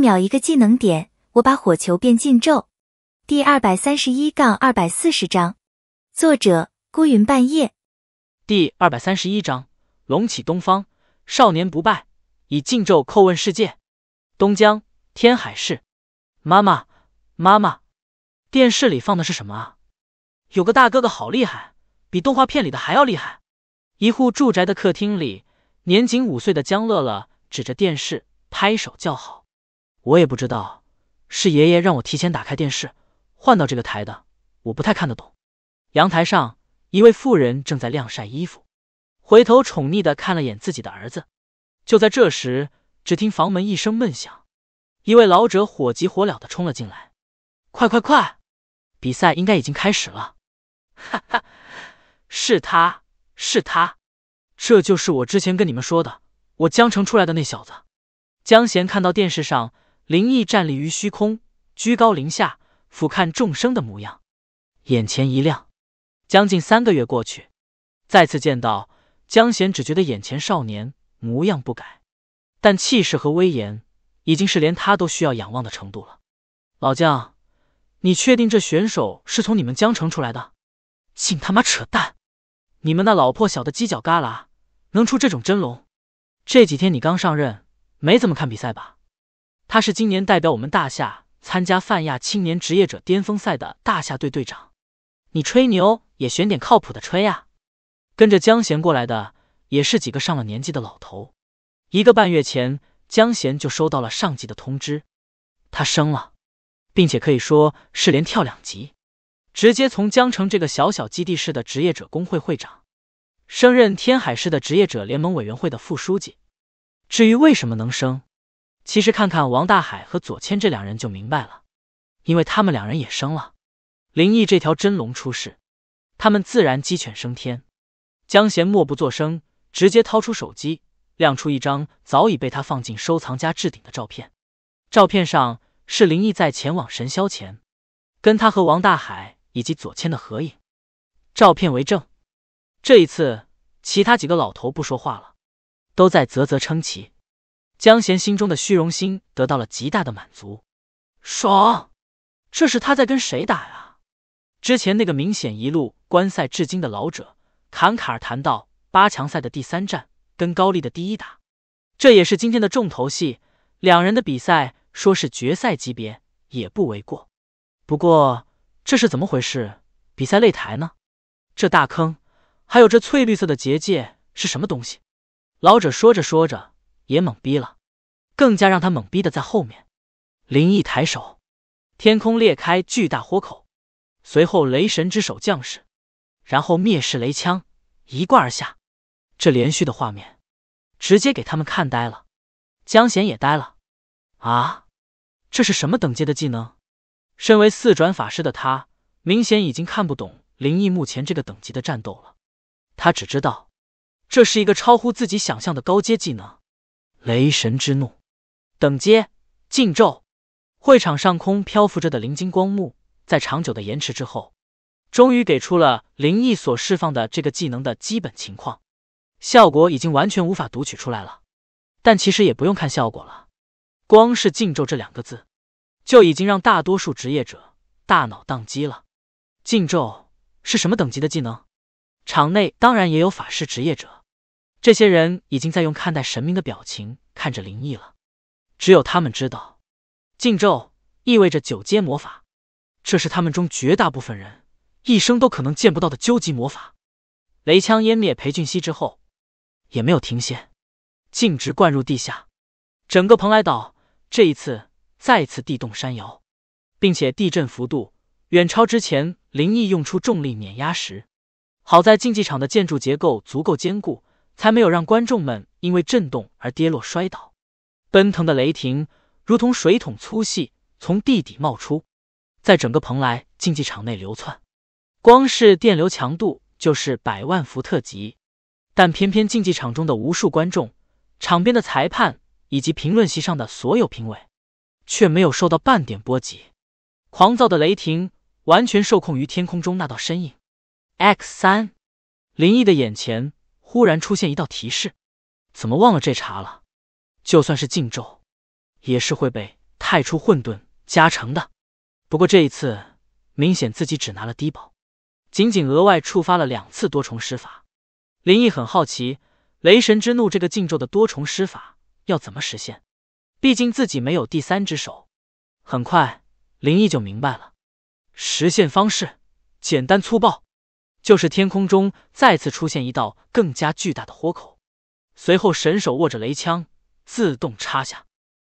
秒一个技能点，我把火球变禁咒。第二百三十一杠二百四十章，作者：孤云半夜。第二百三十一章：龙起东方，少年不败，以禁咒叩问世界。东江天海市，妈妈，妈妈，电视里放的是什么啊？有个大哥哥好厉害，比动画片里的还要厉害。一户住宅的客厅里，年仅五岁的江乐乐指着电视，拍手叫好。我也不知道，是爷爷让我提前打开电视，换到这个台的。我不太看得懂。阳台上，一位妇人正在晾晒衣服，回头宠溺的看了眼自己的儿子。就在这时，只听房门一声闷响，一位老者火急火燎的冲了进来：“快快快，比赛应该已经开始了！”哈哈，是他，是他，这就是我之前跟你们说的，我江城出来的那小子。江贤看到电视上。灵异站立于虚空，居高临下俯瞰众生的模样，眼前一亮。将近三个月过去，再次见到江贤，只觉得眼前少年模样不改，但气势和威严已经是连他都需要仰望的程度了。老江，你确定这选手是从你们江城出来的？净他妈扯淡！你们那老破小的犄角旮旯能出这种真龙？这几天你刚上任，没怎么看比赛吧？他是今年代表我们大夏参加泛亚青年职业者巅峰赛的大夏队队长。你吹牛也选点靠谱的吹啊！跟着江贤过来的也是几个上了年纪的老头。一个半月前，江贤就收到了上级的通知，他升了，并且可以说是连跳两级，直接从江城这个小小基地市的职业者工会会长，升任天海市的职业者联盟委员会的副书记。至于为什么能升？其实看看王大海和左谦这两人就明白了，因为他们两人也生了，林毅这条真龙出世，他们自然鸡犬升天。江贤默不作声，直接掏出手机，亮出一张早已被他放进收藏夹置顶的照片。照片上是林毅在前往神霄前，跟他和王大海以及左谦的合影。照片为证。这一次，其他几个老头不说话了，都在啧啧称奇。江贤心中的虚荣心得到了极大的满足，爽！这是他在跟谁打呀？之前那个明显一路观赛至今的老者，坎卡尔谈到八强赛的第三战，跟高丽的第一打，这也是今天的重头戏。两人的比赛，说是决赛级别也不为过。不过这是怎么回事？比赛擂台呢？这大坑，还有这翠绿色的结界是什么东西？老者说着说着。也懵逼了，更加让他懵逼的在后面，林毅抬手，天空裂开巨大豁口，随后雷神之手降世，然后灭世雷枪一挂而下，这连续的画面直接给他们看呆了。江贤也呆了，啊，这是什么等级的技能？身为四转法师的他，明显已经看不懂林毅目前这个等级的战斗了。他只知道，这是一个超乎自己想象的高阶技能。雷神之怒，等阶禁咒。会场上空漂浮着的灵金光幕，在长久的延迟之后，终于给出了灵异所释放的这个技能的基本情况。效果已经完全无法读取出来了，但其实也不用看效果了，光是禁咒这两个字，就已经让大多数职业者大脑宕机了。禁咒是什么等级的技能？场内当然也有法师职业者。这些人已经在用看待神明的表情看着林毅了，只有他们知道，禁咒意味着九阶魔法，这是他们中绝大部分人一生都可能见不到的究极魔法。雷枪湮灭裴俊熙之后，也没有停歇，径直灌入地下，整个蓬莱岛这一次再次地动山摇，并且地震幅度远超之前林毅用出重力碾压时。好在竞技场的建筑结构足够坚固。才没有让观众们因为震动而跌落摔倒。奔腾的雷霆如同水桶粗细，从地底冒出，在整个蓬莱竞技场内流窜。光是电流强度就是百万伏特级，但偏偏竞技场中的无数观众、场边的裁判以及评论席上的所有评委，却没有受到半点波及。狂躁的雷霆完全受控于天空中那道身影。X 三，林毅的眼前。忽然出现一道提示，怎么忘了这茬了？就算是禁咒，也是会被太初混沌加成的。不过这一次，明显自己只拿了低保，仅仅额外触发了两次多重施法。林毅很好奇，雷神之怒这个禁咒的多重施法要怎么实现？毕竟自己没有第三只手。很快，林毅就明白了，实现方式简单粗暴。就是天空中再次出现一道更加巨大的豁口，随后神手握着雷枪自动插下，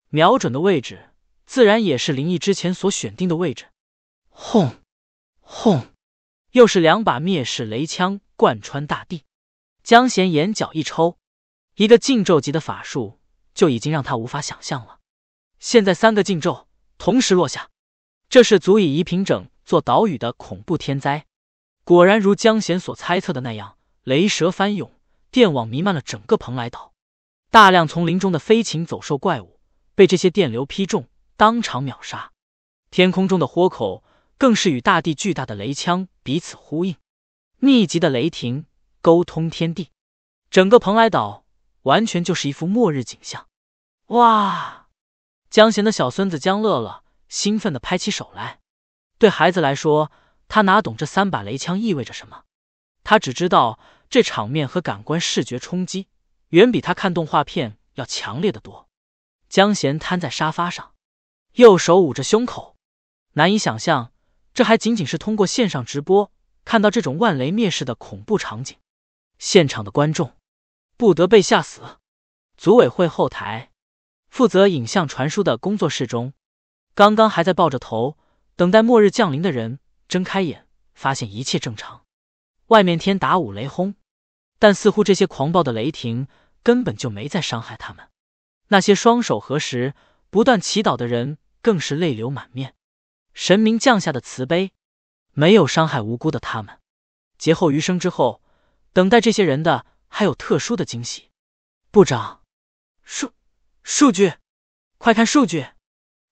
瞄准的位置自然也是灵异之前所选定的位置。轰轰，又是两把灭世雷枪贯穿大地。江贤眼角一抽，一个禁咒级的法术就已经让他无法想象了。现在三个禁咒同时落下，这是足以夷平整做岛屿的恐怖天灾。果然如江贤所猜测的那样，雷蛇翻涌，电网弥漫了整个蓬莱岛，大量丛林中的飞禽走兽怪物被这些电流劈中，当场秒杀。天空中的豁口更是与大地巨大的雷枪彼此呼应，密集的雷霆沟通天地，整个蓬莱岛完全就是一幅末日景象。哇！江贤的小孙子江乐乐兴奋地拍起手来，对孩子来说。他哪懂这三把雷枪意味着什么？他只知道这场面和感官视觉冲击远比他看动画片要强烈的多。江贤瘫在沙发上，右手捂着胸口，难以想象，这还仅仅是通过线上直播看到这种万雷灭世的恐怖场景。现场的观众不得被吓死。组委会后台负责影像传输的工作室中，刚刚还在抱着头等待末日降临的人。睁开眼，发现一切正常。外面天打五雷轰，但似乎这些狂暴的雷霆根本就没在伤害他们。那些双手合十、不断祈祷的人更是泪流满面。神明降下的慈悲，没有伤害无辜的他们。劫后余生之后，等待这些人的还有特殊的惊喜。部长，数数据，快看数据！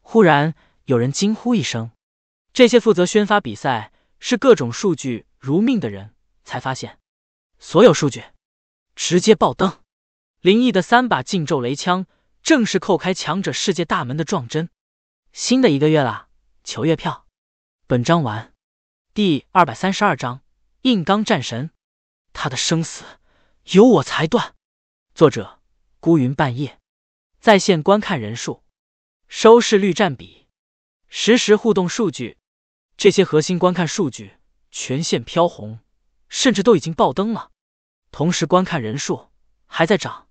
忽然有人惊呼一声。这些负责宣发比赛、是各种数据如命的人才发现，所有数据直接爆灯。林毅的三把禁咒雷枪，正是叩开强者世界大门的撞针。新的一个月啦，求月票！本章完。第二百三十二章：硬刚战神，他的生死由我裁断。作者：孤云半夜。在线观看人数、收视率占比、实时互动数据。这些核心观看数据全线飘红，甚至都已经爆灯了。同时，观看人数还在涨，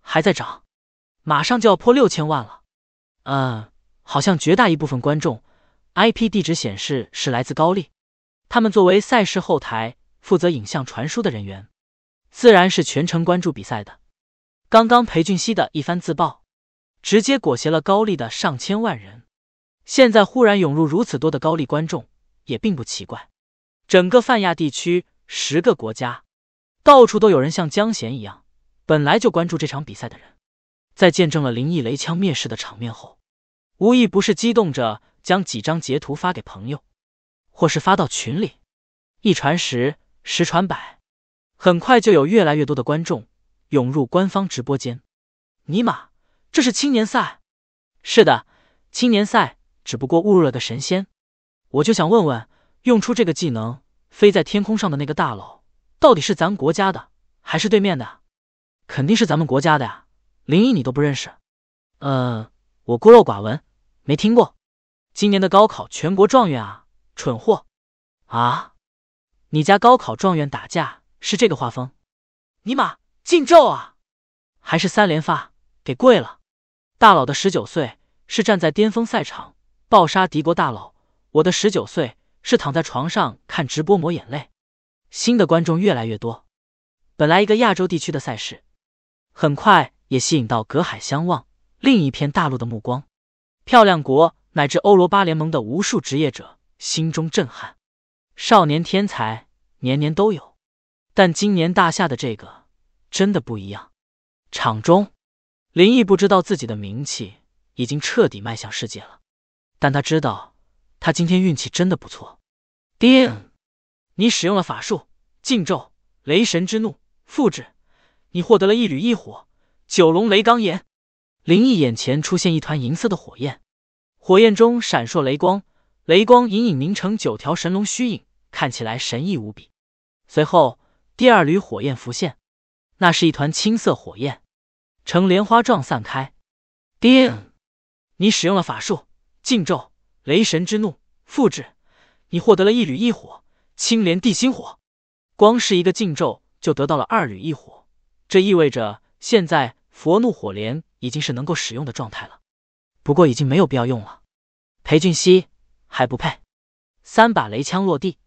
还在涨，马上就要破六千万了。嗯，好像绝大一部分观众 IP 地址显示是来自高丽。他们作为赛事后台负责影像传输的人员，自然是全程关注比赛的。刚刚裴俊熙的一番自曝，直接裹挟了高丽的上千万人。现在忽然涌入如此多的高丽观众。也并不奇怪，整个泛亚地区十个国家，到处都有人像江贤一样，本来就关注这场比赛的人，在见证了灵异雷枪灭世的场面后，无一不是激动着将几张截图发给朋友，或是发到群里，一传十，十传百，很快就有越来越多的观众涌入官方直播间。尼玛，这是青年赛？是的，青年赛，只不过误入了个神仙。我就想问问，用出这个技能飞在天空上的那个大佬，到底是咱国家的还是对面的？肯定是咱们国家的呀！林毅你都不认识？呃，我孤陋寡闻，没听过。今年的高考全国状元啊，蠢货！啊，你家高考状元打架是这个画风？尼玛禁咒啊？还是三连发给跪了？大佬的十九岁是站在巅峰赛场，暴杀敌国大佬。我的十九岁是躺在床上看直播抹眼泪，新的观众越来越多。本来一个亚洲地区的赛事，很快也吸引到隔海相望另一片大陆的目光。漂亮国乃至欧罗巴联盟的无数职业者心中震撼。少年天才年年都有，但今年大夏的这个真的不一样。场中，林毅不知道自己的名气已经彻底迈向世界了，但他知道。他今天运气真的不错。丁，你使用了法术禁咒雷神之怒复制，你获得了一缕异火九龙雷钢岩。林毅眼前出现一团银色的火焰，火焰中闪烁雷光，雷光隐隐凝成九条神龙虚影，看起来神异无比。随后，第二缕火焰浮现，那是一团青色火焰，呈莲花状散开。丁，你使用了法术禁咒。雷神之怒复制，你获得了一缕异火青莲地心火，光是一个禁咒就得到了二缕异火，这意味着现在佛怒火莲已经是能够使用的状态了。不过已经没有必要用了。裴俊熙还不配，三把雷枪落地。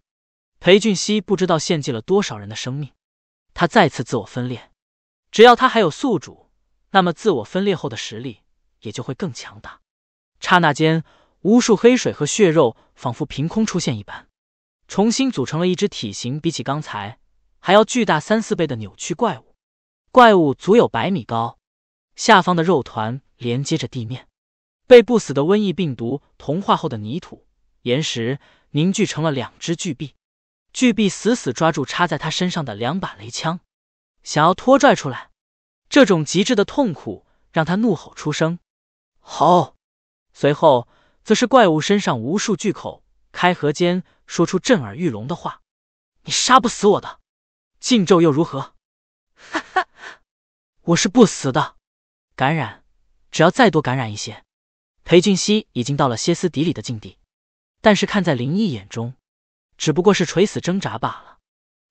裴俊熙不知道献祭了多少人的生命，他再次自我分裂，只要他还有宿主，那么自我分裂后的实力也就会更强大。刹那间。无数黑水和血肉仿佛凭空出现一般，重新组成了一只体型比起刚才还要巨大三四倍的扭曲怪物。怪物足有百米高，下方的肉团连接着地面，被不死的瘟疫病毒同化后的泥土、岩石凝聚成了两只巨臂。巨臂死死抓住插在他身上的两把雷枪，想要拖拽出来。这种极致的痛苦让他怒吼出声：“好！”随后。则是怪物身上无数巨口开合间说出震耳欲聋的话：“你杀不死我的，禁咒又如何？哈哈，我是不死的。感染，只要再多感染一些。”裴俊熙已经到了歇斯底里的境地，但是看在林毅眼中，只不过是垂死挣扎罢了。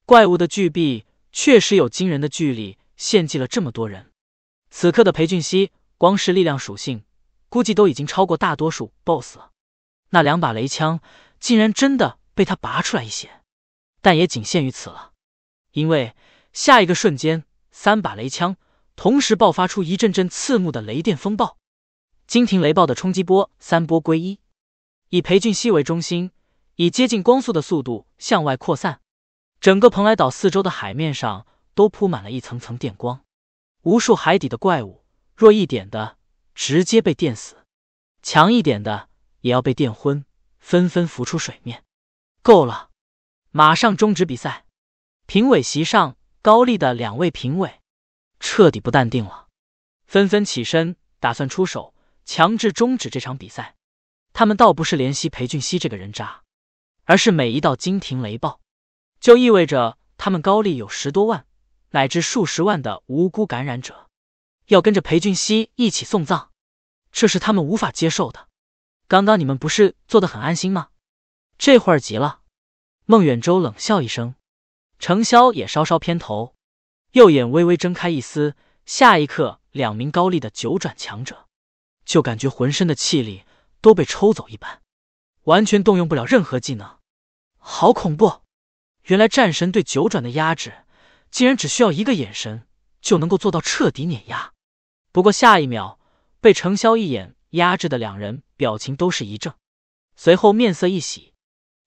怪物的巨臂确实有惊人的距离，献祭了这么多人。此刻的裴俊熙，光是力量属性。估计都已经超过大多数 boss，了。那两把雷枪竟然真的被他拔出来一些，但也仅限于此了。因为下一个瞬间，三把雷枪同时爆发出一阵阵刺目的雷电风暴，金庭雷暴的冲击波三波归一，以裴俊熙为中心，以接近光速的速度向外扩散，整个蓬莱岛四周的海面上都铺满了一层层电光，无数海底的怪物若一点的。直接被电死，强一点的也要被电昏，纷纷浮出水面。够了，马上终止比赛！评委席上，高丽的两位评委彻底不淡定了，纷纷起身，打算出手强制终止这场比赛。他们倒不是怜惜裴俊熙这个人渣，而是每一道惊霆雷暴，就意味着他们高丽有十多万乃至数十万的无辜感染者。要跟着裴俊熙一起送葬，这是他们无法接受的。刚刚你们不是坐的很安心吗？这会儿急了。孟远舟冷笑一声，程潇也稍稍偏头，右眼微微睁开一丝。下一刻，两名高丽的九转强者就感觉浑身的气力都被抽走一般，完全动用不了任何技能，好恐怖！原来战神对九转的压制，竟然只需要一个眼神就能够做到彻底碾压。不过下一秒，被程潇一眼压制的两人表情都是一怔，随后面色一喜，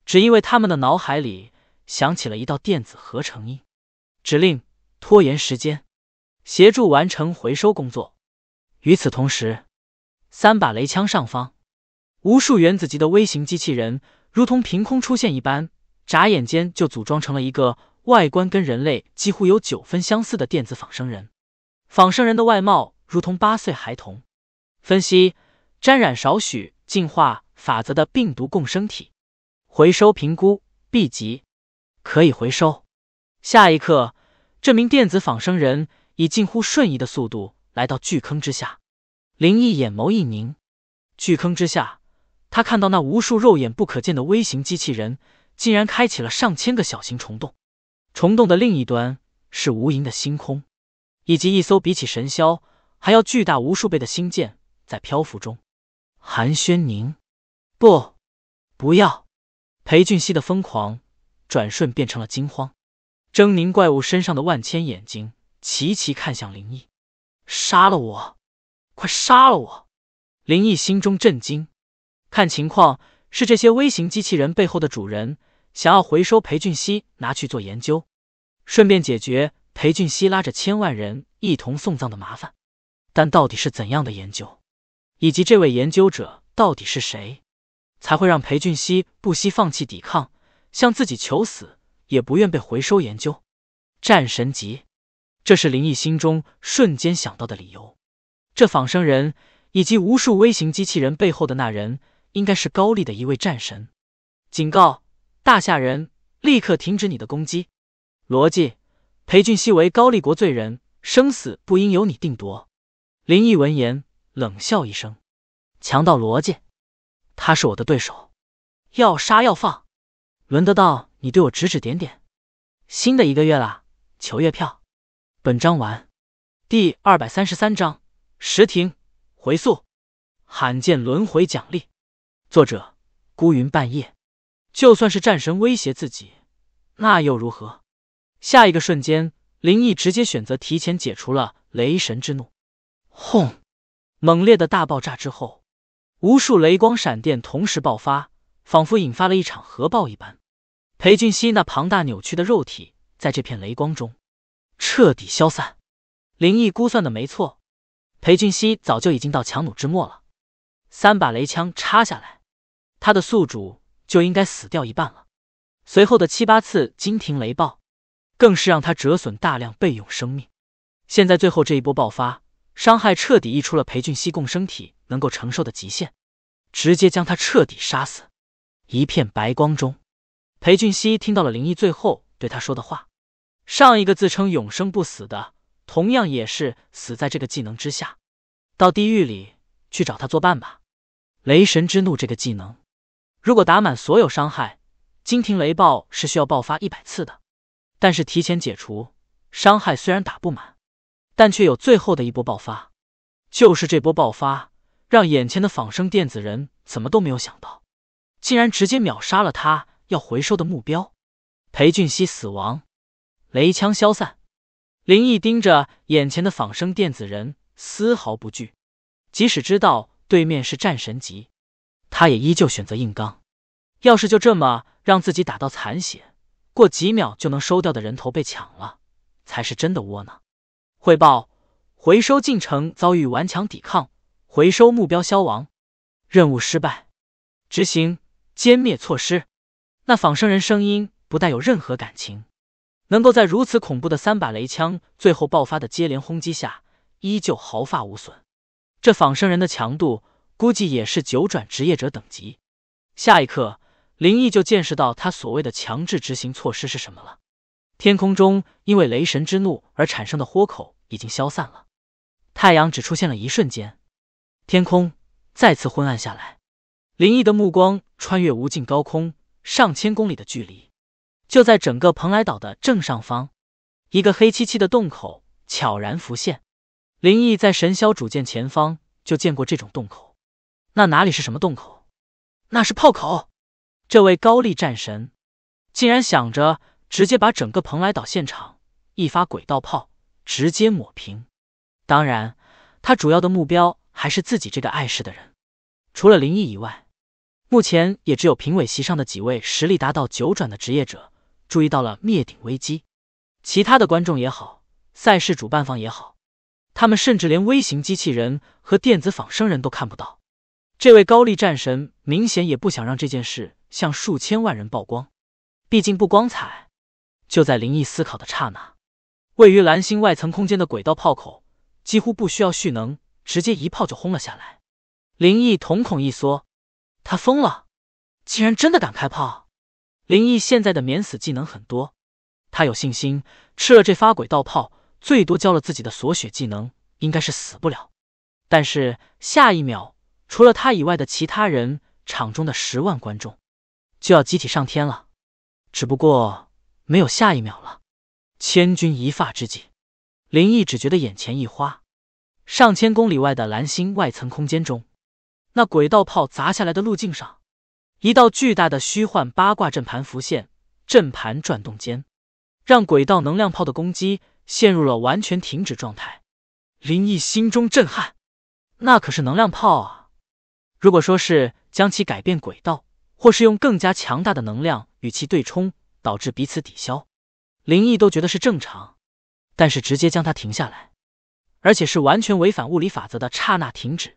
只因为他们的脑海里响起了一道电子合成音，指令：拖延时间，协助完成回收工作。与此同时，三把雷枪上方，无数原子级的微型机器人如同凭空出现一般，眨眼间就组装成了一个外观跟人类几乎有九分相似的电子仿生人。仿生人的外貌。如同八岁孩童，分析沾染少许进化法则的病毒共生体，回收评估 B 级，可以回收。下一刻，这名电子仿生人以近乎瞬移的速度来到巨坑之下，林毅眼眸一凝。巨坑之下，他看到那无数肉眼不可见的微型机器人，竟然开启了上千个小型虫洞，虫洞的另一端是无垠的星空，以及一艘比起神霄。还要巨大无数倍的星舰在漂浮中。韩轩宁，不，不要！裴俊熙的疯狂转瞬变成了惊慌。狰狞怪物身上的万千眼睛齐齐看向林毅，杀了我，快杀了我！林毅心中震惊，看情况是这些微型机器人背后的主人想要回收裴俊熙，拿去做研究，顺便解决裴俊熙拉着千万人一同送葬的麻烦。但到底是怎样的研究，以及这位研究者到底是谁，才会让裴俊熙不惜放弃抵抗，向自己求死，也不愿被回收研究？战神级，这是林毅心中瞬间想到的理由。这仿生人以及无数微型机器人背后的那人，应该是高丽的一位战神。警告大夏人，立刻停止你的攻击！逻辑：裴俊熙为高丽国罪人，生死不应由你定夺。林毅闻言冷笑一声：“强盗逻辑，他是我的对手，要杀要放，轮得到你对我指指点点？”新的一个月啦，求月票。本章完。第二百三十三章：时停回溯，罕见轮回奖励。作者：孤云半夜。就算是战神威胁自己，那又如何？下一个瞬间，林毅直接选择提前解除了雷神之怒。轰！猛烈的大爆炸之后，无数雷光闪电同时爆发，仿佛引发了一场核爆一般。裴俊熙那庞大扭曲的肉体，在这片雷光中彻底消散。林毅估算的没错，裴俊熙早就已经到强弩之末了。三把雷枪插下来，他的宿主就应该死掉一半了。随后的七八次金庭雷暴，更是让他折损大量备用生命。现在最后这一波爆发。伤害彻底溢出了裴俊熙共生体能够承受的极限，直接将他彻底杀死。一片白光中，裴俊熙听到了林毅最后对他说的话：“上一个自称永生不死的，同样也是死在这个技能之下。到地狱里去找他作伴吧。”雷神之怒这个技能，如果打满所有伤害，金庭雷暴是需要爆发一百次的。但是提前解除伤害，虽然打不满。但却有最后的一波爆发，就是这波爆发让眼前的仿生电子人怎么都没有想到，竟然直接秒杀了他要回收的目标。裴俊熙死亡，雷枪消散，林毅盯着眼前的仿生电子人，丝毫不惧，即使知道对面是战神级，他也依旧选择硬刚。要是就这么让自己打到残血，过几秒就能收掉的人头被抢了，才是真的窝囊。汇报：回收进程遭遇顽强抵抗，回收目标消亡，任务失败。执行歼灭措施。那仿生人声音不带有任何感情，能够在如此恐怖的三把雷枪最后爆发的接连轰击下，依旧毫发无损。这仿生人的强度估计也是九转职业者等级。下一刻，林毅就见识到他所谓的强制执行措施是什么了。天空中因为雷神之怒而产生的豁口已经消散了，太阳只出现了一瞬间，天空再次昏暗下来。林毅的目光穿越无尽高空，上千公里的距离，就在整个蓬莱岛的正上方，一个黑漆漆的洞口悄然浮现。林毅在神霄主舰前方就见过这种洞口，那哪里是什么洞口？那是炮口。这位高丽战神竟然想着。直接把整个蓬莱岛现场一发轨道炮直接抹平。当然，他主要的目标还是自己这个碍事的人。除了林毅以外，目前也只有评委席上的几位实力达到九转的职业者注意到了灭顶危机。其他的观众也好，赛事主办方也好，他们甚至连微型机器人和电子仿生人都看不到。这位高丽战神明显也不想让这件事向数千万人曝光，毕竟不光彩。就在灵异思考的刹那，位于蓝星外层空间的轨道炮口几乎不需要蓄能，直接一炮就轰了下来。灵异瞳孔一缩，他疯了，竟然真的敢开炮！灵异现在的免死技能很多，他有信心吃了这发轨道炮，最多交了自己的锁血技能，应该是死不了。但是下一秒，除了他以外的其他人，场中的十万观众就要集体上天了。只不过。没有下一秒了，千钧一发之际，林毅只觉得眼前一花，上千公里外的蓝星外层空间中，那轨道炮砸下来的路径上，一道巨大的虚幻八卦阵盘浮现，阵盘转动间，让轨道能量炮的攻击陷入了完全停止状态。林毅心中震撼，那可是能量炮啊！如果说是将其改变轨道，或是用更加强大的能量与其对冲。导致彼此抵消，林毅都觉得是正常，但是直接将他停下来，而且是完全违反物理法则的刹那停止。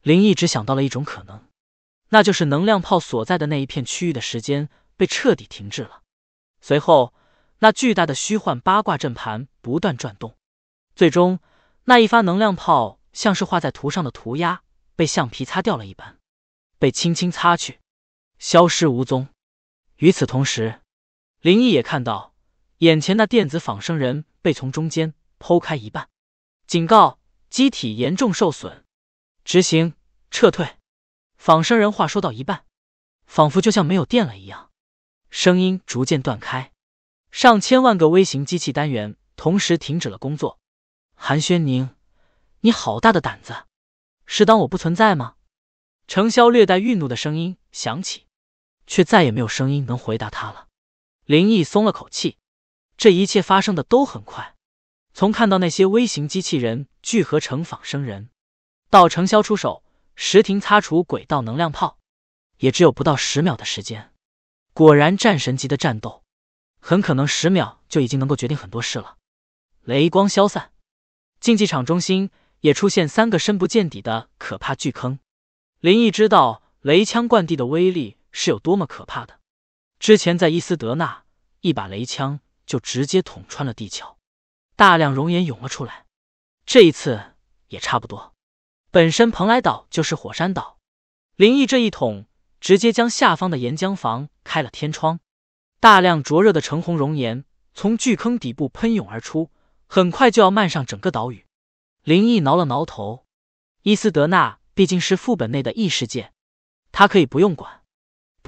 林毅只想到了一种可能，那就是能量炮所在的那一片区域的时间被彻底停滞了。随后，那巨大的虚幻八卦阵盘不断转动，最终那一发能量炮像是画在图上的涂鸦被橡皮擦掉了一般，被轻轻擦去，消失无踪。与此同时。林毅也看到，眼前那电子仿生人被从中间剖开一半，警告：机体严重受损，执行撤退。仿生人话说到一半，仿佛就像没有电了一样，声音逐渐断开，上千万个微型机器单元同时停止了工作。韩轩宁，你好大的胆子，是当我不存在吗？程潇略带愠怒的声音响起，却再也没有声音能回答他了。林毅松了口气，这一切发生的都很快，从看到那些微型机器人聚合成仿生人，到程潇出手，石庭擦除轨道能量炮，也只有不到十秒的时间。果然，战神级的战斗，很可能十秒就已经能够决定很多事了。雷光消散，竞技场中心也出现三个深不见底的可怕巨坑。林毅知道雷枪贯地的威力是有多么可怕的。之前在伊斯德纳，一把雷枪就直接捅穿了地壳，大量熔岩涌了出来。这一次也差不多。本身蓬莱岛就是火山岛，林毅这一捅，直接将下方的岩浆房开了天窗，大量灼热的橙红熔岩从巨坑底部喷涌而出，很快就要漫上整个岛屿。林毅挠了挠头，伊斯德纳毕竟是副本内的异世界，他可以不用管。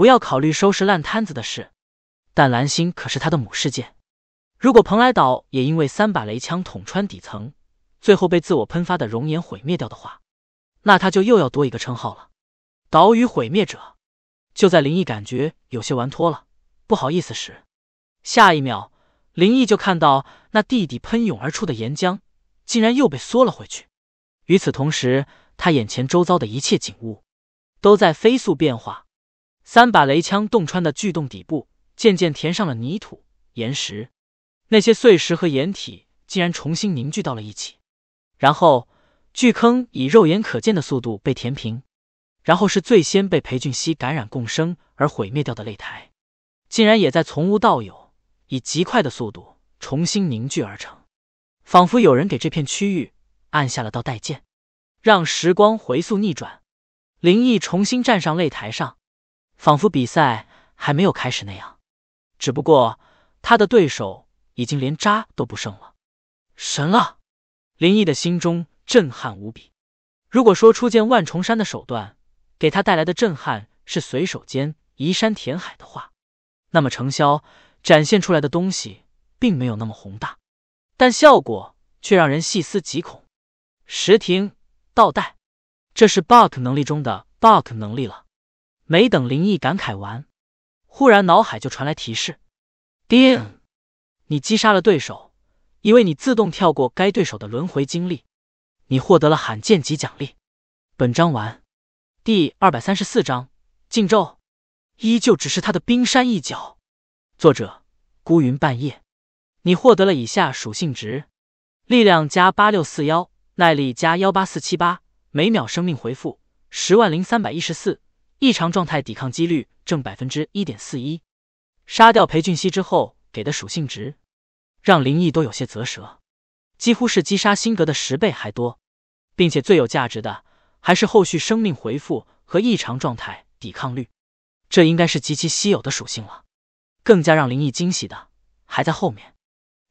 不要考虑收拾烂摊子的事，但蓝星可是他的母世界。如果蓬莱岛也因为三把雷枪捅穿底层，最后被自我喷发的熔岩毁灭掉的话，那他就又要多一个称号了——岛屿毁灭者。就在林毅感觉有些玩脱了，不好意思时，下一秒林毅就看到那地底喷涌而出的岩浆竟然又被缩了回去。与此同时，他眼前周遭的一切景物都在飞速变化。三把雷枪洞穿的巨洞底部，渐渐填上了泥土、岩石。那些碎石和岩体竟然重新凝聚到了一起，然后巨坑以肉眼可见的速度被填平。然后是最先被裴俊熙感染共生而毁灭掉的擂台，竟然也在从无到有，以极快的速度重新凝聚而成，仿佛有人给这片区域按下了道带键，让时光回溯逆转。林毅重新站上擂台上。仿佛比赛还没有开始那样，只不过他的对手已经连渣都不剩了。神了！林毅的心中震撼无比。如果说初见万重山的手段给他带来的震撼是随手间移山填海的话，那么程潇展现出来的东西并没有那么宏大，但效果却让人细思极恐。时停倒带，这是 BUG 能力中的 BUG 能力了。没等林毅感慨完，忽然脑海就传来提示：叮，你击杀了对手，因为你自动跳过该对手的轮回经历。你获得了罕见级奖励。本章完。第二百三十四章：禁咒，依旧只是他的冰山一角。作者：孤云半夜。你获得了以下属性值：力量加八六四幺，耐力加幺八四七八，每秒生命回复十万零三百一十四。异常状态抵抗几率正百分之一点四一，杀掉裴俊熙之后给的属性值，让林毅都有些啧舌，几乎是击杀辛格的十倍还多，并且最有价值的还是后续生命回复和异常状态抵抗率，这应该是极其稀有的属性了。更加让林毅惊喜的还在后面，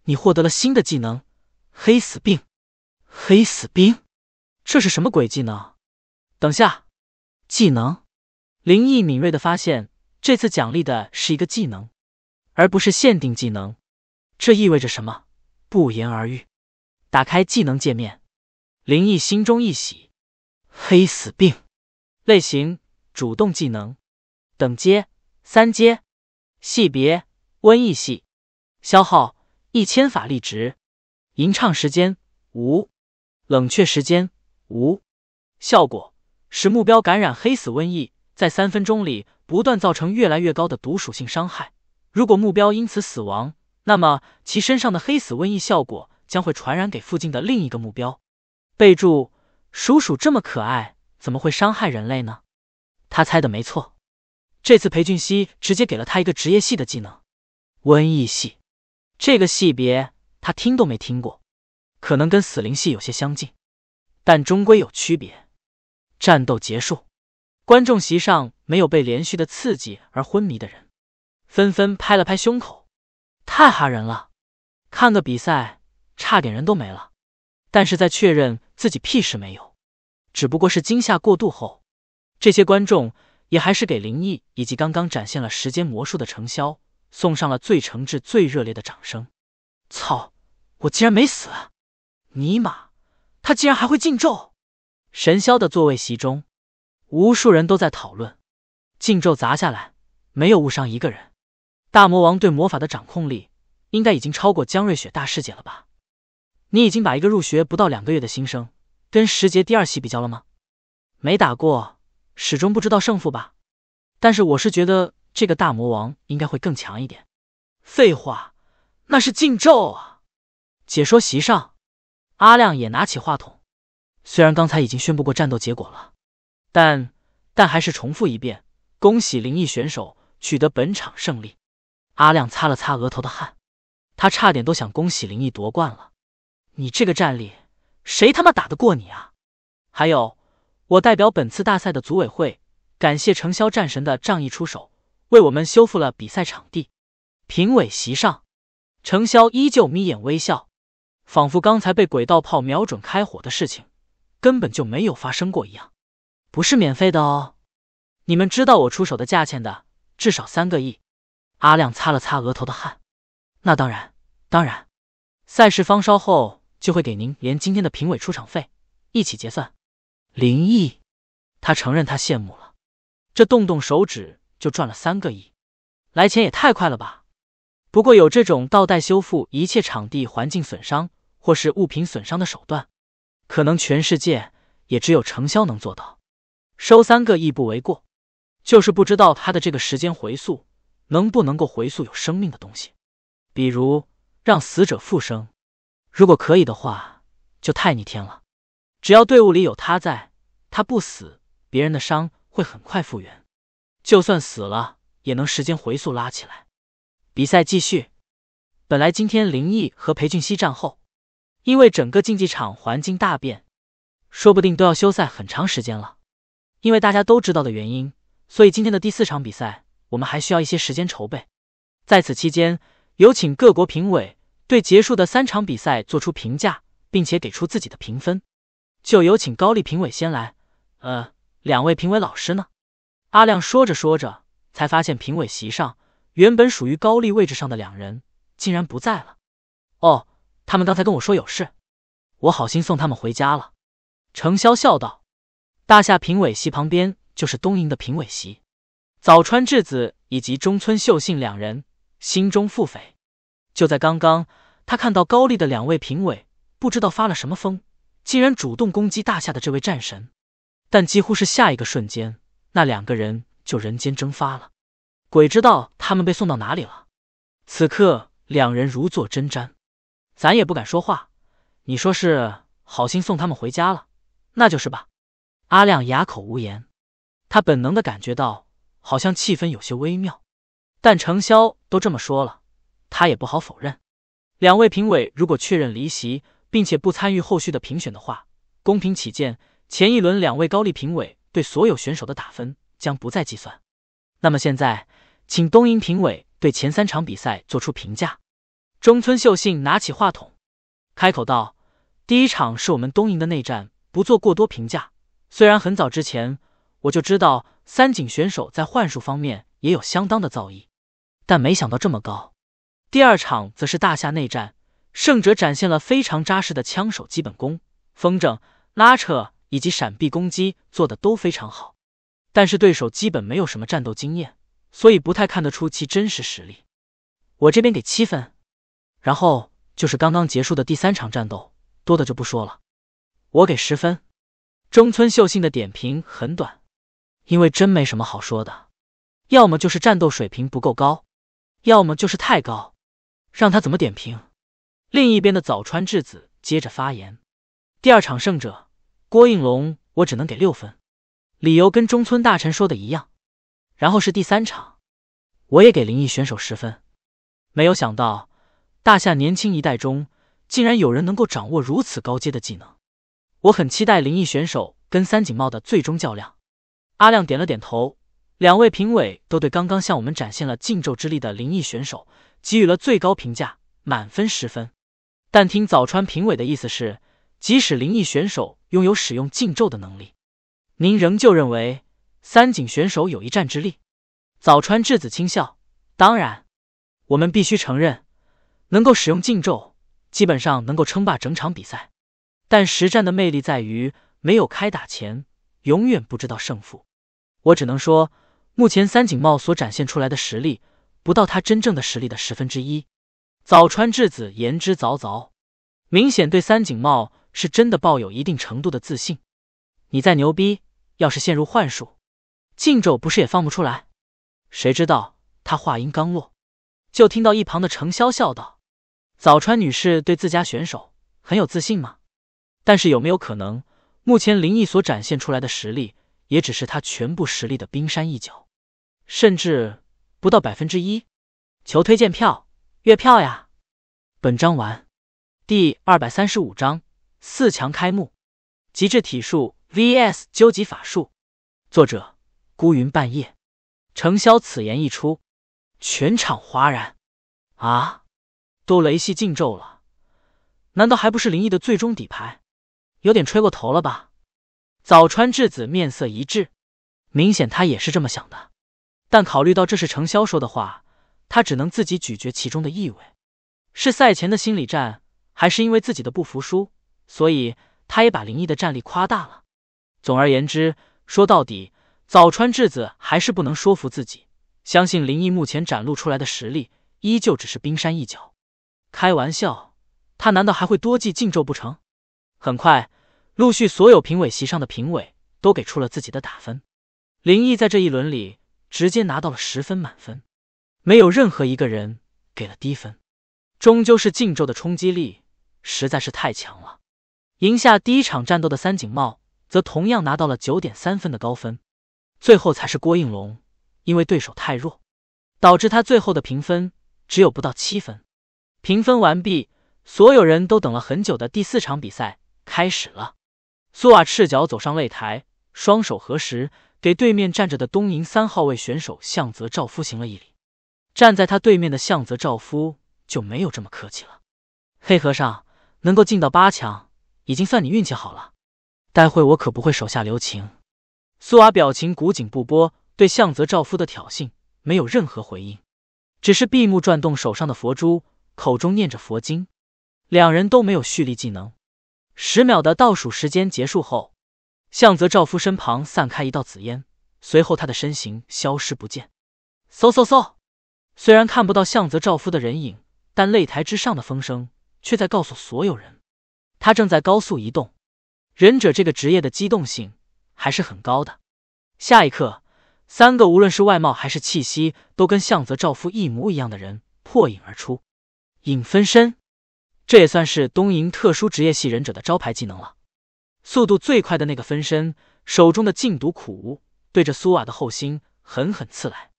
你获得了新的技能黑死病，黑死病，这是什么鬼技能？等下，技能。林毅敏锐地发现，这次奖励的是一个技能，而不是限定技能，这意味着什么？不言而喻。打开技能界面，林毅心中一喜。黑死病，类型主动技能，等阶三阶，系别瘟疫系，消耗一千法力值，吟唱时间无，冷却时间无，效果使目标感染黑死瘟疫。在三分钟里不断造成越来越高的毒属性伤害，如果目标因此死亡，那么其身上的黑死瘟疫效果将会传染给附近的另一个目标。备注：鼠鼠这么可爱，怎么会伤害人类呢？他猜的没错，这次裴俊熙直接给了他一个职业系的技能——瘟疫系。这个系别他听都没听过，可能跟死灵系有些相近，但终归有区别。战斗结束。观众席上没有被连续的刺激而昏迷的人，纷纷拍了拍胸口，太吓人了！看个比赛，差点人都没了。但是在确认自己屁事没有，只不过是惊吓过度后，这些观众也还是给林毅以及刚刚展现了时间魔术的程潇送上了最诚挚、最热烈的掌声。操！我竟然没死！尼玛，他竟然还会禁咒！神霄的座位席中。无数人都在讨论，禁咒砸下来没有误伤一个人。大魔王对魔法的掌控力应该已经超过江瑞雪大师姐了吧？你已经把一个入学不到两个月的新生跟十杰第二席比较了吗？没打过，始终不知道胜负吧？但是我是觉得这个大魔王应该会更强一点。废话，那是禁咒啊！解说席上，阿亮也拿起话筒，虽然刚才已经宣布过战斗结果了。但但还是重复一遍，恭喜灵异选手取得本场胜利。阿亮擦了擦额头的汗，他差点都想恭喜灵异夺冠了。你这个战力，谁他妈打得过你啊？还有，我代表本次大赛的组委会，感谢程潇战神的仗义出手，为我们修复了比赛场地。评委席上，程潇依旧眯眼微笑，仿佛刚才被轨道炮瞄准开火的事情根本就没有发生过一样。不是免费的哦，你们知道我出手的价钱的，至少三个亿。阿亮擦了擦额头的汗，那当然，当然，赛事方稍后就会给您连今天的评委出场费一起结算。林毅，他承认他羡慕了，这动动手指就赚了三个亿，来钱也太快了吧。不过有这种倒带修复一切场地环境损伤或是物品损伤的手段，可能全世界也只有程潇能做到。收三个亦不为过，就是不知道他的这个时间回溯能不能够回溯有生命的东西，比如让死者复生。如果可以的话，就太逆天了。只要队伍里有他在，他不死，别人的伤会很快复原，就算死了也能时间回溯拉起来。比赛继续。本来今天林毅和裴俊熙战后，因为整个竞技场环境大变，说不定都要休赛很长时间了。因为大家都知道的原因，所以今天的第四场比赛我们还需要一些时间筹备。在此期间，有请各国评委对结束的三场比赛做出评价，并且给出自己的评分。就有请高丽评委先来。呃，两位评委老师呢？阿亮说着说着，才发现评委席上原本属于高丽位置上的两人竟然不在了。哦，他们刚才跟我说有事，我好心送他们回家了。程潇笑道。大夏评委席旁边就是东瀛的评委席，早川智子以及中村秀信两人心中腹诽。就在刚刚，他看到高丽的两位评委不知道发了什么疯，竟然主动攻击大夏的这位战神。但几乎是下一个瞬间，那两个人就人间蒸发了，鬼知道他们被送到哪里了。此刻两人如坐针毡，咱也不敢说话。你说是好心送他们回家了，那就是吧。阿亮哑口无言，他本能的感觉到，好像气氛有些微妙。但程潇都这么说了，他也不好否认。两位评委如果确认离席，并且不参与后续的评选的话，公平起见，前一轮两位高丽评委对所有选手的打分将不再计算。那么现在，请东瀛评委对前三场比赛做出评价。中村秀信拿起话筒，开口道：“第一场是我们东瀛的内战，不做过多评价。”虽然很早之前我就知道三井选手在幻术方面也有相当的造诣，但没想到这么高。第二场则是大夏内战，胜者展现了非常扎实的枪手基本功，风筝拉扯以及闪避攻击做的都非常好。但是对手基本没有什么战斗经验，所以不太看得出其真实实力。我这边给七分。然后就是刚刚结束的第三场战斗，多的就不说了，我给十分。中村秀信的点评很短，因为真没什么好说的，要么就是战斗水平不够高，要么就是太高，让他怎么点评？另一边的早川智子接着发言：“第二场胜者郭应龙，我只能给六分，理由跟中村大臣说的一样。然后是第三场，我也给灵异选手十分。没有想到大夏年轻一代中，竟然有人能够掌握如此高阶的技能。”我很期待灵异选手跟三井茂的最终较量。阿亮点了点头，两位评委都对刚刚向我们展现了禁咒之力的灵异选手给予了最高评价，满分十分。但听早川评委的意思是，即使灵异选手拥有使用禁咒的能力，您仍旧认为三井选手有一战之力？早川智子轻笑，当然，我们必须承认，能够使用禁咒，基本上能够称霸整场比赛。但实战的魅力在于，没有开打前永远不知道胜负。我只能说，目前三井茂所展现出来的实力，不到他真正的实力的十分之一。早川智子言之凿凿，明显对三井茂是真的抱有一定程度的自信。你再牛逼，要是陷入幻术，禁咒不是也放不出来？谁知道他话音刚落，就听到一旁的程潇笑道：“早川女士对自家选手很有自信吗？”但是有没有可能，目前林毅所展现出来的实力，也只是他全部实力的冰山一角，甚至不到百分之一？求推荐票、月票呀！本章完，第二百三十五章四强开幕，极致体术 VS 究极法术。作者：孤云半夜。程潇此言一出，全场哗然。啊！都雷系禁咒了，难道还不是林毅的最终底牌？有点吹过头了吧？早川质子面色一滞，明显他也是这么想的。但考虑到这是程潇说的话，他只能自己咀嚼其中的意味：是赛前的心理战，还是因为自己的不服输？所以他也把林毅的战力夸大了。总而言之，说到底，早川质子还是不能说服自己，相信林毅目前展露出来的实力依旧只是冰山一角。开玩笑，他难道还会多记禁咒不成？很快，陆续所有评委席上的评委都给出了自己的打分。林毅在这一轮里直接拿到了十分满分，没有任何一个人给了低分。终究是靖州的冲击力实在是太强了。赢下第一场战斗的三井茂则同样拿到了九点三分的高分。最后才是郭应龙，因为对手太弱，导致他最后的评分只有不到七分。评分完毕，所有人都等了很久的第四场比赛。开始了，苏瓦赤脚走上擂台，双手合十，给对面站着的东瀛三号位选手向泽照夫行了一礼。站在他对面的向泽照夫就没有这么客气了。黑和尚能够进到八强，已经算你运气好了。待会我可不会手下留情。苏瓦表情古井不波，对向泽照夫的挑衅没有任何回应，只是闭目转动手上的佛珠，口中念着佛经。两人都没有蓄力技能。十秒的倒数时间结束后，向泽兆夫身旁散开一道紫烟，随后他的身形消失不见。嗖嗖嗖！虽然看不到向泽兆夫的人影，但擂台之上的风声却在告诉所有人，他正在高速移动。忍者这个职业的机动性还是很高的。下一刻，三个无论是外貌还是气息都跟向泽兆夫一模一样的人破影而出，影分身。这也算是东瀛特殊职业系忍者的招牌技能了。速度最快的那个分身手中的禁毒苦无对着苏瓦的后心狠狠刺来，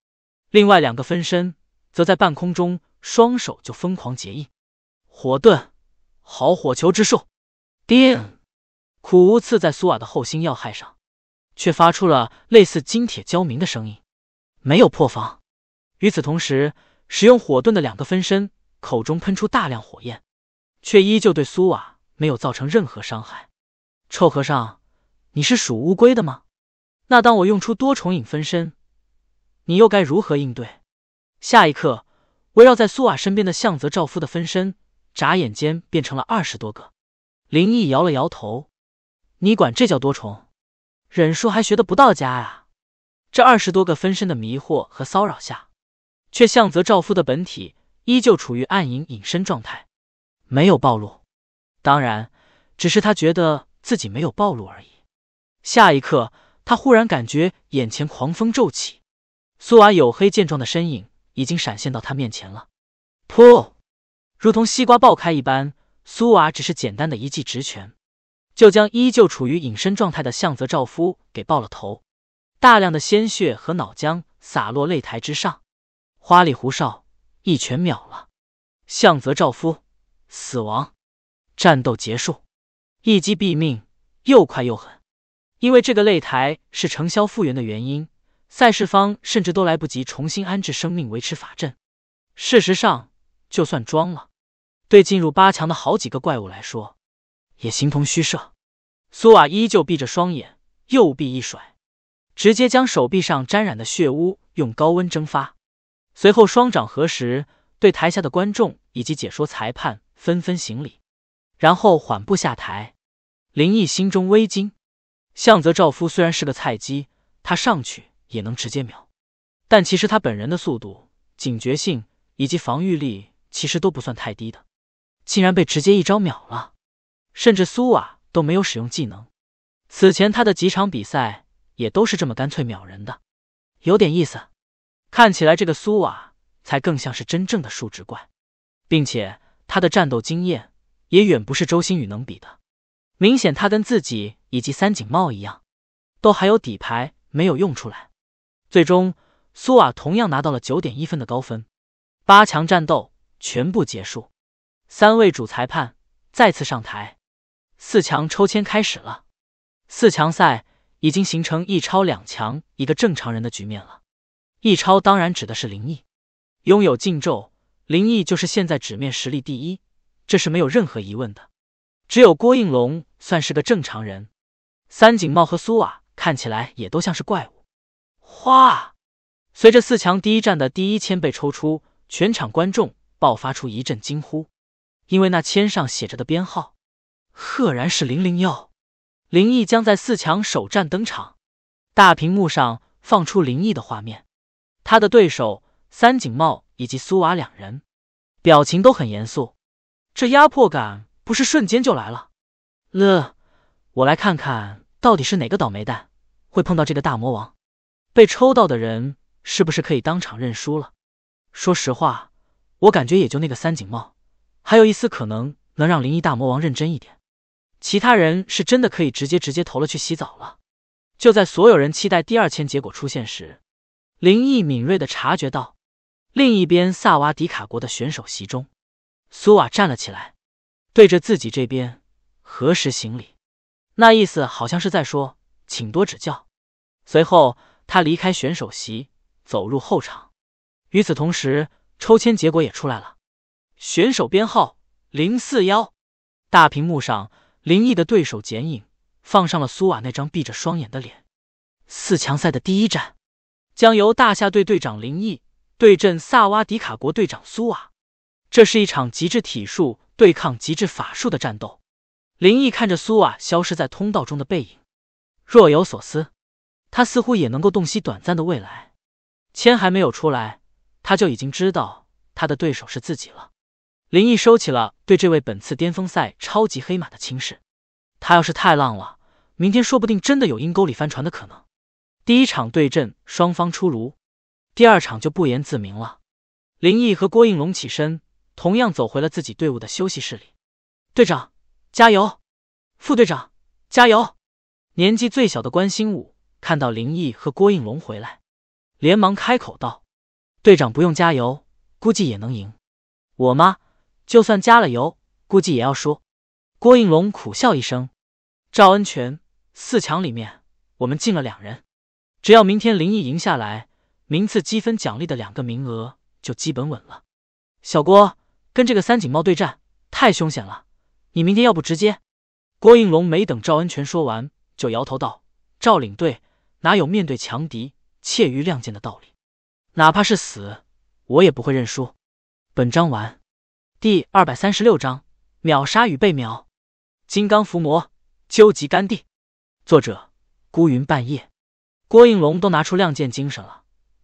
另外两个分身则在半空中双手就疯狂结印，火遁，好火球之术，叮，苦无刺在苏瓦的后心要害上，却发出了类似金铁交鸣的声音，没有破防。与此同时，使用火遁的两个分身口中喷出大量火焰。却依旧对苏瓦没有造成任何伤害。臭和尚，你是属乌龟的吗？那当我用出多重影分身，你又该如何应对？下一刻，围绕在苏瓦身边的向泽诏夫的分身，眨眼间变成了二十多个。林毅摇了摇头，你管这叫多重？忍术还学得不到家啊！”这二十多个分身的迷惑和骚扰下，却向泽诏夫的本体依旧处于暗影隐身状态。没有暴露，当然，只是他觉得自己没有暴露而已。下一刻，他忽然感觉眼前狂风骤起，苏瓦黝黑健壮的身影已经闪现到他面前了。噗，如同西瓜爆开一般，苏瓦只是简单的一记直拳，就将依旧处于隐身状态的向泽照夫给爆了头，大量的鲜血和脑浆洒落擂台之上，花里胡哨，一拳秒了向泽照夫。死亡，战斗结束，一击毙命，又快又狠。因为这个擂台是程潇复原的原因，赛事方甚至都来不及重新安置生命维持法阵。事实上，就算装了，对进入八强的好几个怪物来说，也形同虚设。苏瓦依旧闭着双眼，右臂一甩，直接将手臂上沾染的血污用高温蒸发。随后双掌合十，对台下的观众以及解说裁判。纷纷行礼，然后缓步下台。林毅心中微惊，向泽赵夫虽然是个菜鸡，他上去也能直接秒。但其实他本人的速度、警觉性以及防御力其实都不算太低的，竟然被直接一招秒了。甚至苏瓦都没有使用技能。此前他的几场比赛也都是这么干脆秒人的，有点意思。看起来这个苏瓦才更像是真正的数值怪，并且。他的战斗经验也远不是周星宇能比的，明显他跟自己以及三井茂一样，都还有底牌没有用出来。最终，苏瓦同样拿到了九点一分的高分。八强战斗全部结束，三位主裁判再次上台。四强抽签开始了。四强赛已经形成一超两强一个正常人的局面了。一超当然指的是林毅，拥有禁咒。林毅就是现在纸面实力第一，这是没有任何疑问的。只有郭应龙算是个正常人，三井茂和苏瓦看起来也都像是怪物。哗！随着四强第一战的第一签被抽出，全场观众爆发出一阵惊呼，因为那签上写着的编号，赫然是零零幺。林毅将在四强首战登场。大屏幕上放出林毅的画面，他的对手三井茂。以及苏娃两人，表情都很严肃，这压迫感不是瞬间就来了。乐，我来看看到底是哪个倒霉蛋会碰到这个大魔王，被抽到的人是不是可以当场认输了？说实话，我感觉也就那个三井帽，还有一丝可能能让灵异大魔王认真一点，其他人是真的可以直接直接投了去洗澡了。就在所有人期待第二签结果出现时，灵异敏锐的察觉到。另一边，萨瓦迪卡国的选手席中，苏瓦站了起来，对着自己这边何时行礼，那意思好像是在说“请多指教”。随后，他离开选手席，走入后场。与此同时，抽签结果也出来了，选手编号零四幺。大屏幕上，林毅的对手剪影放上了苏瓦那张闭着双眼的脸。四强赛的第一战，将由大夏队队长林毅。对阵萨瓦迪卡国队长苏瓦，这是一场极致体术对抗极致法术的战斗。林毅看着苏瓦消失在通道中的背影，若有所思。他似乎也能够洞悉短暂的未来。签还没有出来，他就已经知道他的对手是自己了。林毅收起了对这位本次巅峰赛超级黑马的轻视，他要是太浪了，明天说不定真的有阴沟里翻船的可能。第一场对阵双方出炉。第二场就不言自明了。林毅和郭应龙起身，同样走回了自己队伍的休息室里。队长加油，副队长加油。年纪最小的关心武看到林毅和郭应龙回来，连忙开口道：“队长不用加油，估计也能赢。我吗？就算加了油，估计也要输。”郭应龙苦笑一声：“赵恩全，四强里面我们进了两人，只要明天林毅赢下来。”名次积分奖励的两个名额就基本稳了。小郭跟这个三井猫对战太凶险了，你明天要不直接……郭应龙没等赵恩全说完，就摇头道：“赵领队，哪有面对强敌怯于亮剑的道理？哪怕是死，我也不会认输。”本章完，第二百三十六章秒杀与被秒，金刚伏魔，究极甘地。作者：孤云半夜。郭应龙都拿出亮剑精神了。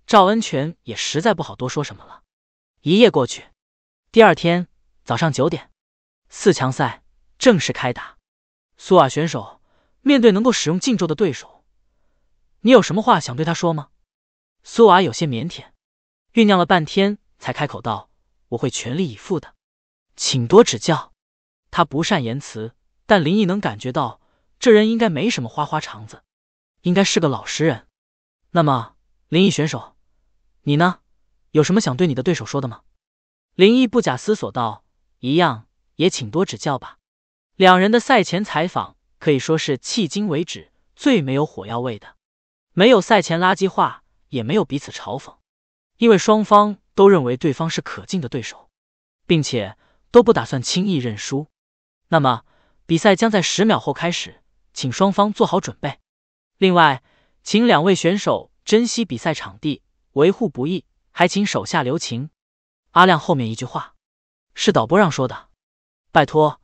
赵恩全也实在不好多说什么了。一夜过去，第二天早上九点，四强赛正式开打。苏瓦选手面对能够使用禁咒的对手，你有什么话想对他说吗？苏瓦有些腼腆，酝酿了半天才开口道：“我会全力以赴的，请多指教。”他不善言辞，但林毅能感觉到这人应该没什么花花肠子，应该是个老实人。那么，林毅选手。你呢，有什么想对你的对手说的吗？林毅不假思索道：“一样，也请多指教吧。”两人的赛前采访可以说是迄今为止最没有火药味的，没有赛前垃圾话，也没有彼此嘲讽，因为双方都认为对方是可敬的对手，并且都不打算轻易认输。那么，比赛将在十秒后开始，请双方做好准备。另外，请两位选手珍惜比赛场地。维护不易，还请手下留情。阿亮后面一句话是导播让说的。拜托，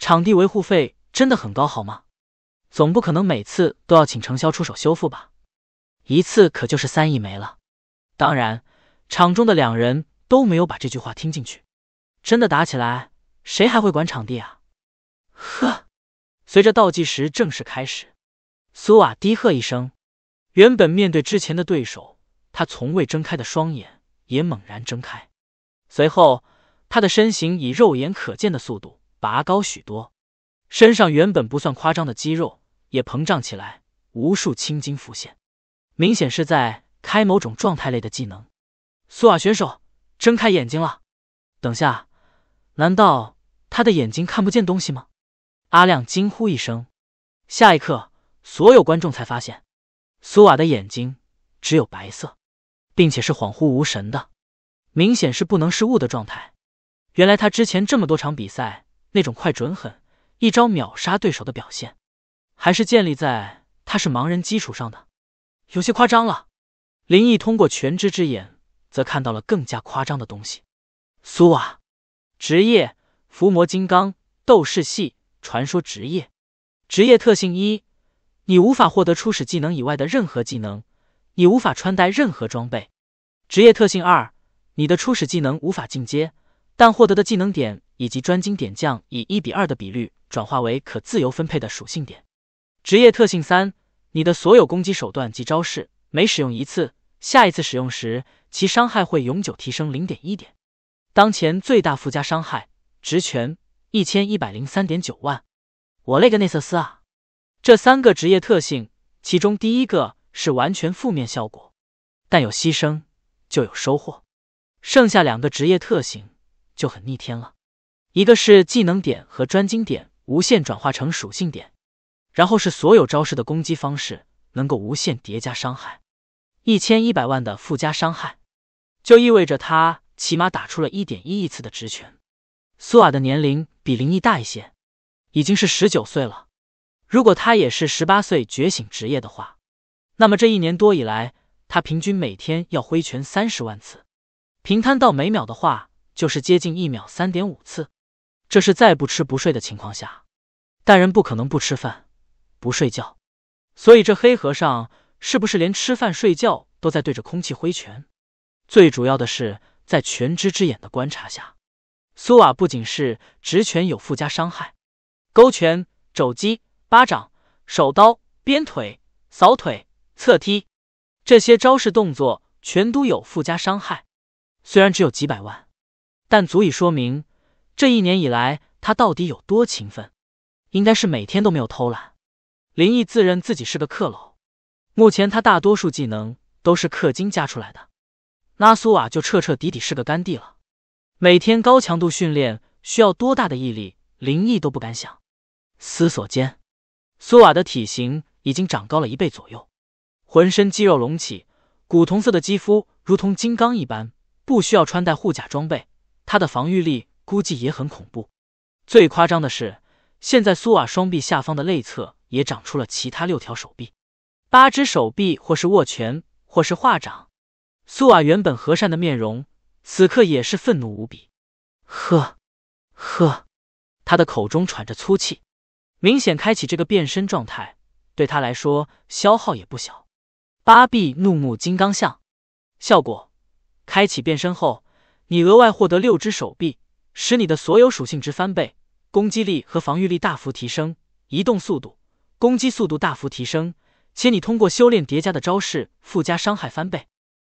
场地维护费真的很高，好吗？总不可能每次都要请程潇出手修复吧？一次可就是三亿没了。当然，场中的两人都没有把这句话听进去。真的打起来，谁还会管场地啊？呵。随着倒计时正式开始，苏瓦低喝一声，原本面对之前的对手。他从未睁开的双眼也猛然睁开，随后他的身形以肉眼可见的速度拔高许多，身上原本不算夸张的肌肉也膨胀起来，无数青筋浮现，明显是在开某种状态类的技能。苏瓦选手睁开眼睛了，等下，难道他的眼睛看不见东西吗？阿亮惊呼一声，下一刻，所有观众才发现，苏瓦的眼睛只有白色。并且是恍惚无神的，明显是不能失误的状态。原来他之前这么多场比赛那种快、准、狠，一招秒杀对手的表现，还是建立在他是盲人基础上的，有些夸张了。林毅通过全知之眼，则看到了更加夸张的东西。苏瓦，职业伏魔金刚，斗士系传说职业，职业特性一：你无法获得初始技能以外的任何技能。你无法穿戴任何装备。职业特性二：你的初始技能无法进阶，但获得的技能点以及专精点将以一比二的比率转化为可自由分配的属性点。职业特性三：你的所有攻击手段及招式每使用一次，下一次使用时其伤害会永久提升零点一点。当前最大附加伤害职权一千一百零三点九万。我勒个内瑟斯啊！这三个职业特性，其中第一个。是完全负面效果，但有牺牲就有收获。剩下两个职业特性就很逆天了，一个是技能点和专精点无限转化成属性点，然后是所有招式的攻击方式能够无限叠加伤害，一千一百万的附加伤害，就意味着他起码打出了一点一亿次的职权。苏瓦的年龄比林毅大一些，已经是十九岁了。如果他也是十八岁觉醒职业的话。那么这一年多以来，他平均每天要挥拳三十万次，平摊到每秒的话，就是接近一秒三点五次。这是在不吃不睡的情况下，但人不可能不吃饭、不睡觉，所以这黑和尚是不是连吃饭睡觉都在对着空气挥拳？最主要的是，在全知之眼的观察下，苏瓦不仅是直拳有附加伤害，勾拳、肘击、巴掌、手刀、鞭腿、扫腿。侧踢，这些招式动作全都有附加伤害，虽然只有几百万，但足以说明这一年以来他到底有多勤奋，应该是每天都没有偷懒。林毅自认自己是个克佬，目前他大多数技能都是氪金加出来的。拉苏瓦就彻彻底底是个干地了，每天高强度训练需要多大的毅力，林毅都不敢想。思索间，苏瓦的体型已经长高了一倍左右。浑身肌肉隆起，古铜色的肌肤如同金刚一般，不需要穿戴护甲装备，他的防御力估计也很恐怖。最夸张的是，现在苏瓦双臂下方的内侧也长出了其他六条手臂，八只手臂或是握拳或是画掌。苏瓦原本和善的面容，此刻也是愤怒无比。呵，呵，他的口中喘着粗气，明显开启这个变身状态对他来说消耗也不小。八臂怒目金刚像，效果：开启变身后，你额外获得六只手臂，使你的所有属性值翻倍，攻击力和防御力大幅提升，移动速度、攻击速度大幅提升，且你通过修炼叠加的招式附加伤害翻倍。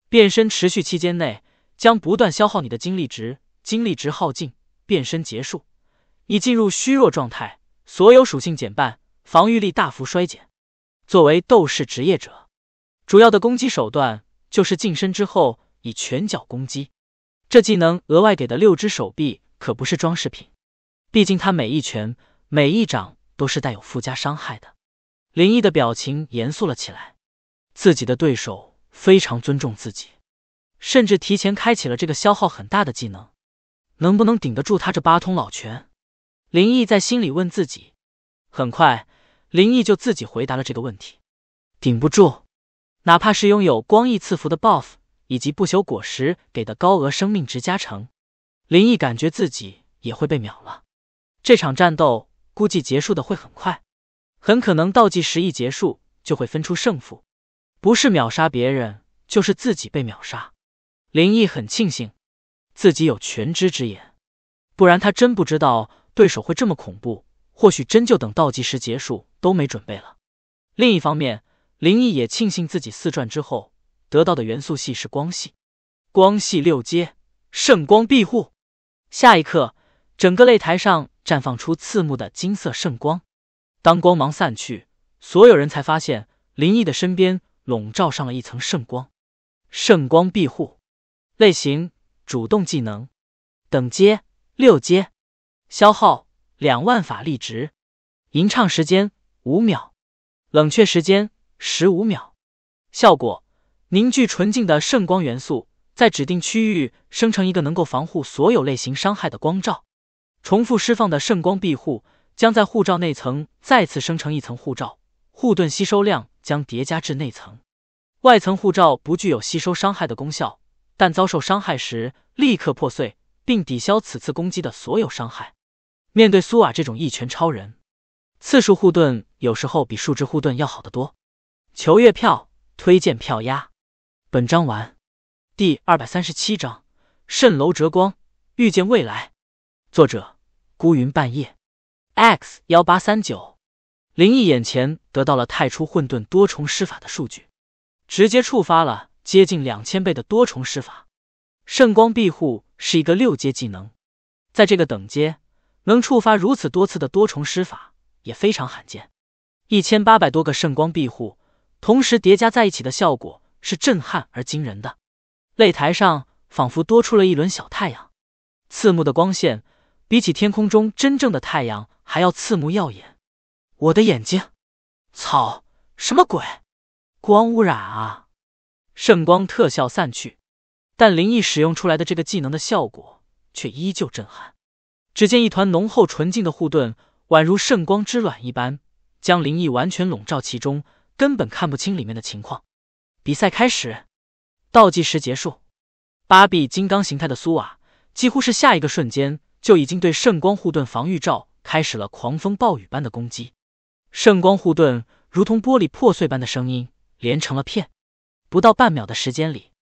变身持续期间内将不断消耗你的精力值，精力值耗尽，变身结束，你进入虚弱状态，所有属性减半，防御力大幅衰减。作为斗士职业者。主要的攻击手段就是近身之后以拳脚攻击，这技能额外给的六只手臂可不是装饰品，毕竟他每一拳每一掌都是带有附加伤害的。林毅的表情严肃了起来，自己的对手非常尊重自己，甚至提前开启了这个消耗很大的技能，能不能顶得住他这八通老拳？林毅在心里问自己。很快，林毅就自己回答了这个问题，顶不住。哪怕是拥有光翼赐福的 buff，以及不朽果实给的高额生命值加成，林毅感觉自己也会被秒了。这场战斗估计结束的会很快，很可能倒计时一结束就会分出胜负，不是秒杀别人，就是自己被秒杀。林毅很庆幸自己有全知之眼，不然他真不知道对手会这么恐怖，或许真就等倒计时结束都没准备了。另一方面。林毅也庆幸自己四转之后得到的元素系是光系，光系六阶圣光庇护。下一刻，整个擂台上绽放出刺目的金色圣光。当光芒散去，所有人才发现林毅的身边笼罩上了一层圣光，圣光庇护，类型主动技能，等阶六阶，消耗两万法力值，吟唱时间五秒，冷却时间。十五秒，效果：凝聚纯净的圣光元素，在指定区域生成一个能够防护所有类型伤害的光罩。重复释放的圣光庇护将在护罩内层再次生成一层护罩，护盾吸收量将叠加至内层。外层护罩不具有吸收伤害的功效，但遭受伤害时立刻破碎，并抵消此次攻击的所有伤害。面对苏瓦这种一拳超人，次数护盾有时候比数值护盾要好得多。求月票，推荐票压。本章完。第二百三十七章：蜃楼折光，遇见未来。作者：孤云半夜。X 幺八三九，林毅眼前得到了太初混沌多重施法的数据，直接触发了接近两千倍的多重施法。圣光庇护是一个六阶技能，在这个等阶能触发如此多次的多重施法也非常罕见。一千八百多个圣光庇护。同时叠加在一起的效果是震撼而惊人的，擂台上仿佛多出了一轮小太阳，刺目的光线比起天空中真正的太阳还要刺目耀眼。我的眼睛，操，什么鬼？光污染啊！圣光特效散去，但灵异使用出来的这个技能的效果却依旧震撼。只见一团浓厚纯净的护盾，宛如圣光之卵一般，将灵异完全笼罩其中。根本看不清里面的情况。比赛开始，倒计时结束。八臂金刚形态的苏瓦，几乎是下一个瞬间就已经对圣光护盾防御罩开始了狂风暴雨般的攻击。圣光护盾如同玻璃破碎般的声音连成了片。不到半秒的时间里，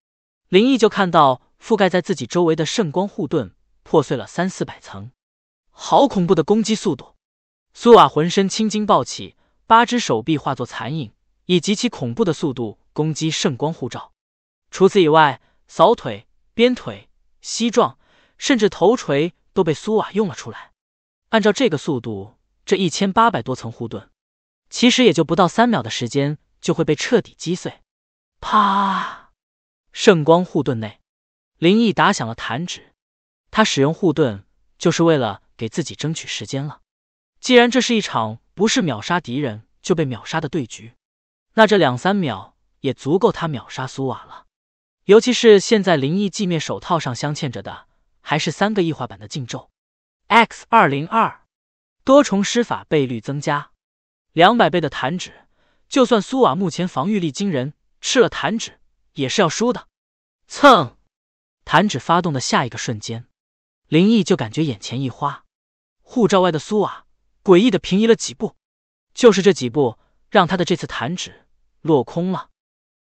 林毅就看到覆盖在自己周围的圣光护盾破碎了三四百层。好恐怖的攻击速度！苏瓦浑身青筋暴起，八只手臂化作残影。以极其恐怖的速度攻击圣光护罩，除此以外，扫腿、鞭腿、膝撞，甚至头锤都被苏瓦用了出来。按照这个速度，这一千八百多层护盾，其实也就不到三秒的时间就会被彻底击碎。啪！圣光护盾内，林毅打响了弹指。他使用护盾就是为了给自己争取时间了。既然这是一场不是秒杀敌人就被秒杀的对局。那这两三秒也足够他秒杀苏瓦了，尤其是现在灵异寂灭手套上镶嵌着的，还是三个异化版的禁咒 X 二零二，多重施法倍率增加两百倍的弹指，就算苏瓦目前防御力惊人，吃了弹指也是要输的。蹭，弹指发动的下一个瞬间，灵异就感觉眼前一花，护照外的苏瓦诡异的平移了几步，就是这几步。让他的这次弹指落空了。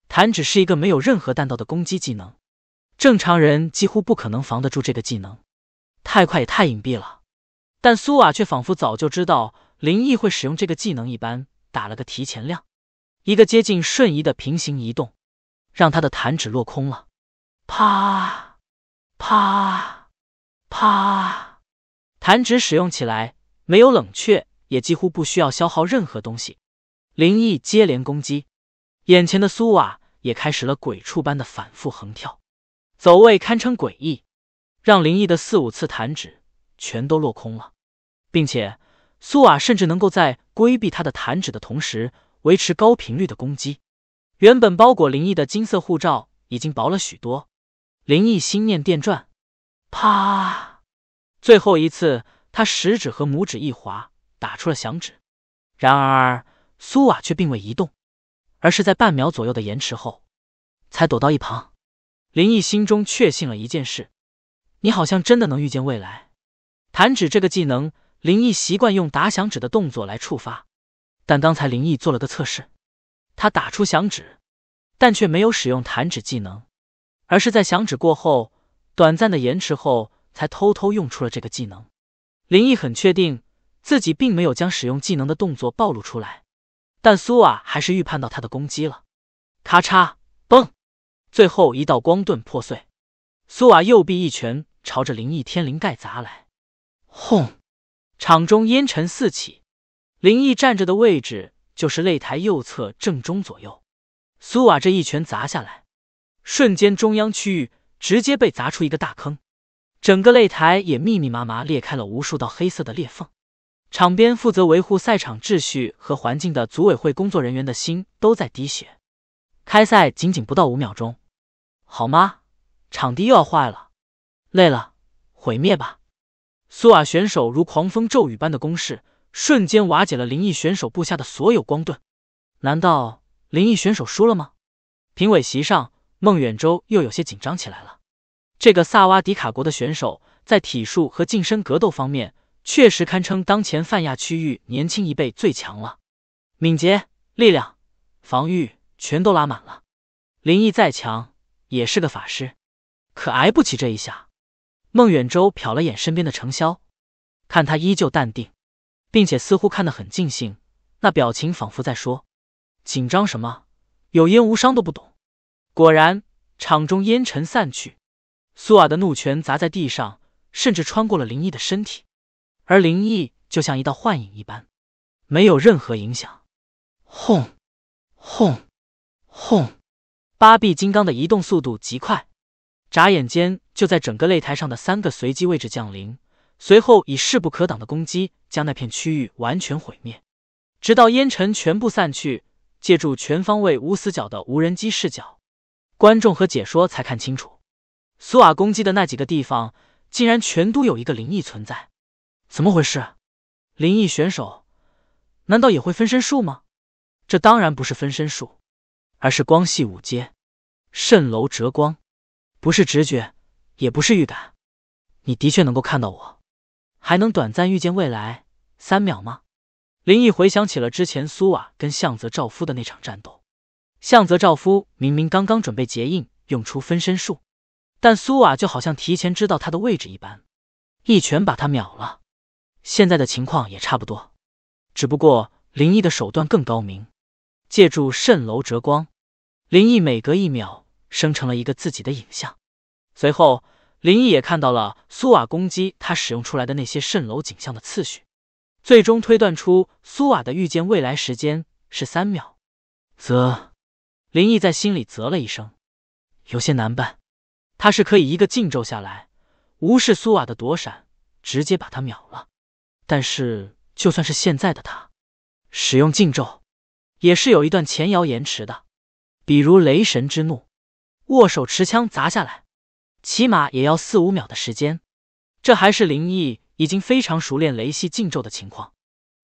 弹指是一个没有任何弹道的攻击技能，正常人几乎不可能防得住这个技能。太快也太隐蔽了，但苏瓦却仿佛早就知道林毅会使用这个技能一般，打了个提前量，一个接近瞬移的平行移动，让他的弹指落空了。啪，啪，啪！弹指使用起来没有冷却，也几乎不需要消耗任何东西。灵异接连攻击，眼前的苏瓦也开始了鬼畜般的反复横跳，走位堪称诡异，让灵异的四五次弹指全都落空了。并且苏瓦甚至能够在规避他的弹指的同时，维持高频率的攻击。原本包裹灵异的金色护罩已经薄了许多。灵异心念电转，啪！最后一次，他食指和拇指一划，打出了响指。然而。苏瓦却并未移动，而是在半秒左右的延迟后，才躲到一旁。林毅心中确信了一件事：你好像真的能预见未来。弹指这个技能，林毅习惯用打响指的动作来触发。但刚才林毅做了个测试，他打出响指，但却没有使用弹指技能，而是在响指过后短暂的延迟后，才偷偷用出了这个技能。林毅很确定自己并没有将使用技能的动作暴露出来。但苏瓦还是预判到他的攻击了，咔嚓，嘣，最后一道光盾破碎，苏瓦右臂一拳朝着灵异天灵盖砸来，轰！场中烟尘四起，灵异站着的位置就是擂台右侧正中左右，苏瓦这一拳砸下来，瞬间中央区域直接被砸出一个大坑，整个擂台也密密麻麻裂开了无数道黑色的裂缝。场边负责维护赛场秩序和环境的组委会工作人员的心都在滴血。开赛仅仅不到五秒钟，好吗？场地又要坏了，累了，毁灭吧！苏瓦选手如狂风骤雨般的攻势，瞬间瓦解了灵异选手布下的所有光盾。难道灵异选手输了吗？评委席上，孟远舟又有些紧张起来了。这个萨瓦迪卡国的选手，在体术和近身格斗方面。确实堪称当前泛亚区域年轻一辈最强了，敏捷、力量、防御全都拉满了。林毅再强也是个法师，可挨不起这一下。孟远舟瞟了眼身边的程潇，看他依旧淡定，并且似乎看得很尽兴，那表情仿佛在说：“紧张什么？有烟无伤都不懂。”果然，场中烟尘散去，苏瓦的怒拳砸在地上，甚至穿过了林毅的身体。而灵异就像一道幻影一般，没有任何影响。轰，轰，轰！八臂金刚的移动速度极快，眨眼间就在整个擂台上的三个随机位置降临，随后以势不可挡的攻击将那片区域完全毁灭。直到烟尘全部散去，借助全方位无死角的无人机视角，观众和解说才看清楚，苏瓦攻击的那几个地方竟然全都有一个灵异存在。怎么回事？灵异选手难道也会分身术吗？这当然不是分身术，而是光系五阶，蜃楼折光，不是直觉，也不是预感。你的确能够看到我，还能短暂预见未来三秒吗？灵异回想起了之前苏瓦跟向泽照夫的那场战斗，向泽照夫明明刚刚准备结印用出分身术，但苏瓦就好像提前知道他的位置一般，一拳把他秒了。现在的情况也差不多，只不过林毅的手段更高明，借助蜃楼折光，林毅每隔一秒生成了一个自己的影像。随后，林毅也看到了苏瓦攻击他使用出来的那些蜃楼景象的次序，最终推断出苏瓦的预见未来时间是三秒。啧，林毅在心里啧了一声，有些难办。他是可以一个禁咒下来，无视苏瓦的躲闪，直接把他秒了。但是，就算是现在的他，使用禁咒也是有一段前摇延迟的，比如雷神之怒，握手持枪砸下来，起码也要四五秒的时间。这还是林毅已经非常熟练雷系禁咒的情况，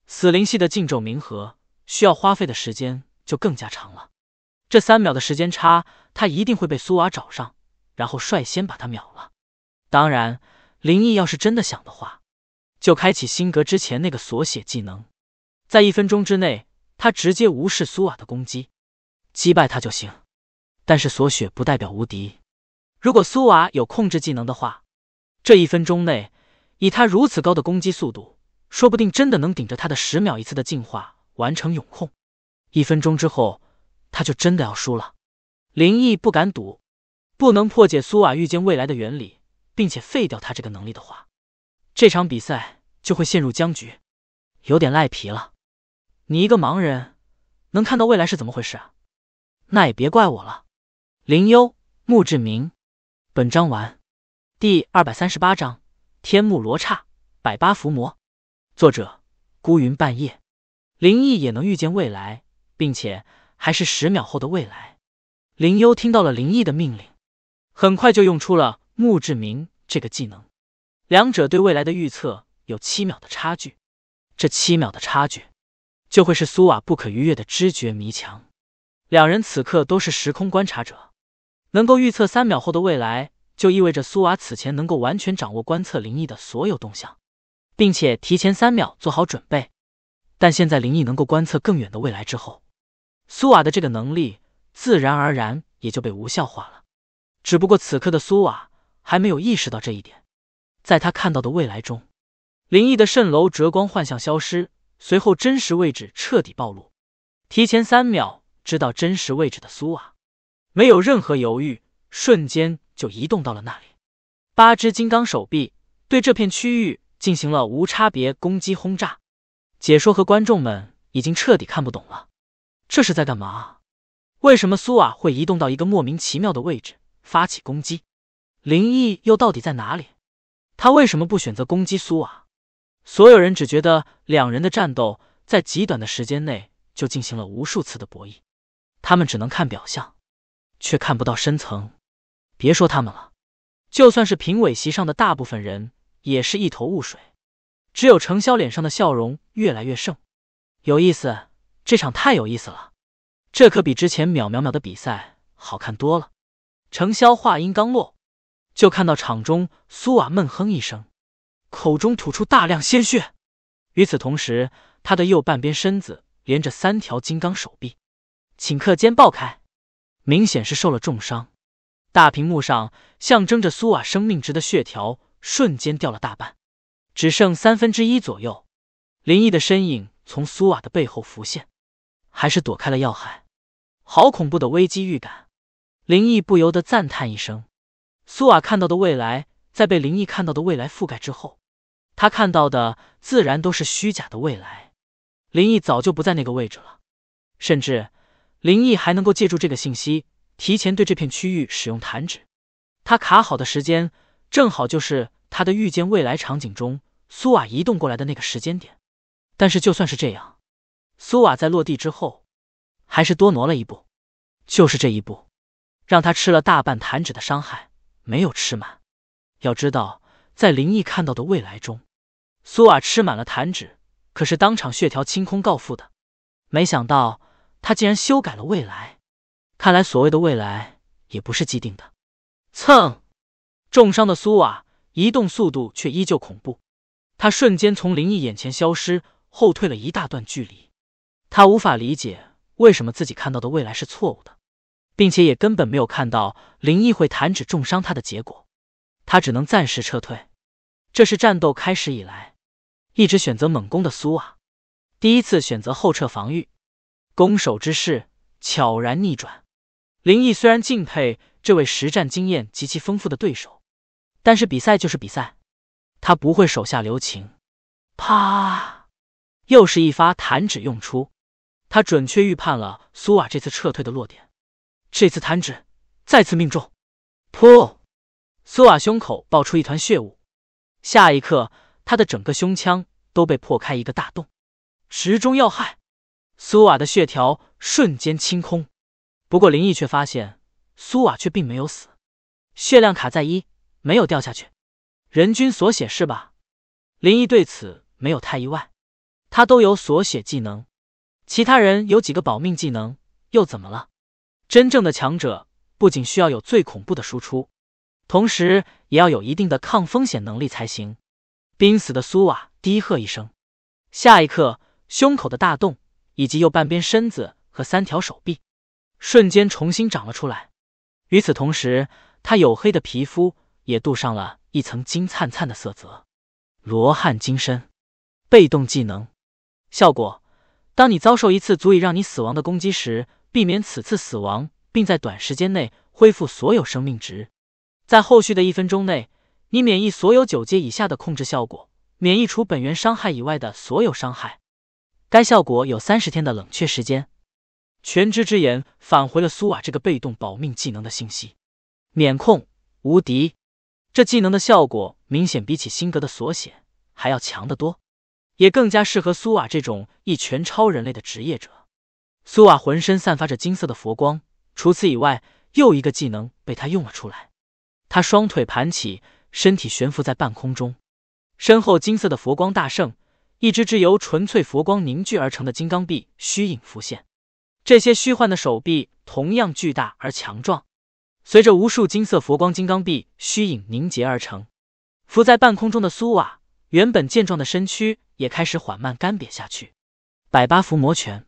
死灵系的禁咒冥河需要花费的时间就更加长了。这三秒的时间差，他一定会被苏瓦找上，然后率先把他秒了。当然，林毅要是真的想的话。就开启辛格之前那个锁血技能，在一分钟之内，他直接无视苏瓦的攻击，击败他就行。但是锁血不代表无敌，如果苏瓦有控制技能的话，这一分钟内以他如此高的攻击速度，说不定真的能顶着他的十秒一次的进化完成永控。一分钟之后，他就真的要输了。林毅不敢赌，不能破解苏瓦预见未来的原理，并且废掉他这个能力的话。这场比赛就会陷入僵局，有点赖皮了。你一个盲人能看到未来是怎么回事啊？那也别怪我了。林幽，墓志铭。本章完。第二百三十八章：天目罗刹，百八伏魔。作者：孤云半夜。林毅也能预见未来，并且还是十秒后的未来。林幽听到了林毅的命令，很快就用出了墓志铭这个技能。两者对未来的预测有七秒的差距，这七秒的差距就会是苏瓦不可逾越的知觉迷墙。两人此刻都是时空观察者，能够预测三秒后的未来，就意味着苏瓦此前能够完全掌握观测灵异的所有动向，并且提前三秒做好准备。但现在灵异能够观测更远的未来之后，苏瓦的这个能力自然而然也就被无效化了。只不过此刻的苏瓦还没有意识到这一点。在他看到的未来中，灵异的蜃楼、折光幻象消失，随后真实位置彻底暴露。提前三秒知道真实位置的苏瓦，没有任何犹豫，瞬间就移动到了那里。八只金刚手臂对这片区域进行了无差别攻击轰炸。解说和观众们已经彻底看不懂了，这是在干嘛？为什么苏瓦会移动到一个莫名其妙的位置发起攻击？灵异又到底在哪里？他为什么不选择攻击苏瓦？所有人只觉得两人的战斗在极短的时间内就进行了无数次的博弈，他们只能看表象，却看不到深层。别说他们了，就算是评委席上的大部分人也是一头雾水。只有程潇脸上的笑容越来越盛，有意思，这场太有意思了，这可比之前淼淼淼的比赛好看多了。程潇话音刚落。就看到场中苏瓦闷哼一声，口中吐出大量鲜血。与此同时，他的右半边身子连着三条金刚手臂，顷刻间爆开，明显是受了重伤。大屏幕上象征着苏瓦生命值的血条瞬间掉了大半，只剩三分之一左右。林毅的身影从苏瓦的背后浮现，还是躲开了要害。好恐怖的危机预感！林毅不由得赞叹一声。苏瓦看到的未来，在被林毅看到的未来覆盖之后，他看到的自然都是虚假的未来。林毅早就不在那个位置了，甚至林毅还能够借助这个信息，提前对这片区域使用弹指。他卡好的时间，正好就是他的预见未来场景中苏瓦移动过来的那个时间点。但是就算是这样，苏瓦在落地之后，还是多挪了一步，就是这一步，让他吃了大半弹指的伤害。没有吃满，要知道，在林毅看到的未来中，苏瓦吃满了弹指，可是当场血条清空告负的。没想到他竟然修改了未来，看来所谓的未来也不是既定的。蹭，重伤的苏瓦移动速度却依旧恐怖，他瞬间从林毅眼前消失，后退了一大段距离。他无法理解为什么自己看到的未来是错误的。并且也根本没有看到林毅会弹指重伤他的结果，他只能暂时撤退。这是战斗开始以来，一直选择猛攻的苏瓦第一次选择后撤防御，攻守之势悄然逆转。林毅虽然敬佩这位实战经验极其丰富的对手，但是比赛就是比赛，他不会手下留情。啪！又是一发弹指用出，他准确预判了苏瓦这次撤退的落点。这次弹指，再次命中，噗！苏瓦胸口爆出一团血雾，下一刻，他的整个胸腔都被破开一个大洞，直中要害。苏瓦的血条瞬间清空，不过林毅却发现，苏瓦却并没有死，血量卡在一，没有掉下去。人均所血是吧？林毅对此没有太意外，他都有所血技能，其他人有几个保命技能又怎么了？真正的强者不仅需要有最恐怖的输出，同时也要有一定的抗风险能力才行。濒死的苏瓦低喝一声，下一刻，胸口的大洞以及右半边身子和三条手臂瞬间重新长了出来。与此同时，他黝黑的皮肤也镀上了一层金灿灿的色泽。罗汉金身，被动技能，效果：当你遭受一次足以让你死亡的攻击时。避免此次死亡，并在短时间内恢复所有生命值。在后续的一分钟内，你免疫所有九阶以下的控制效果，免疫除本源伤害以外的所有伤害。该效果有三十天的冷却时间。全知之眼返回了苏瓦这个被动保命技能的信息：免控无敌。这技能的效果明显比起辛格的锁血还要强得多，也更加适合苏瓦这种一拳超人类的职业者。苏瓦浑身散发着金色的佛光，除此以外，又一个技能被他用了出来。他双腿盘起，身体悬浮在半空中，身后金色的佛光大盛，一只只由纯粹佛光凝聚而成的金刚臂虚影浮现。这些虚幻的手臂同样巨大而强壮，随着无数金色佛光金刚臂虚影凝结而成，浮在半空中的苏瓦原本健壮的身躯也开始缓慢干瘪下去。百八伏魔拳。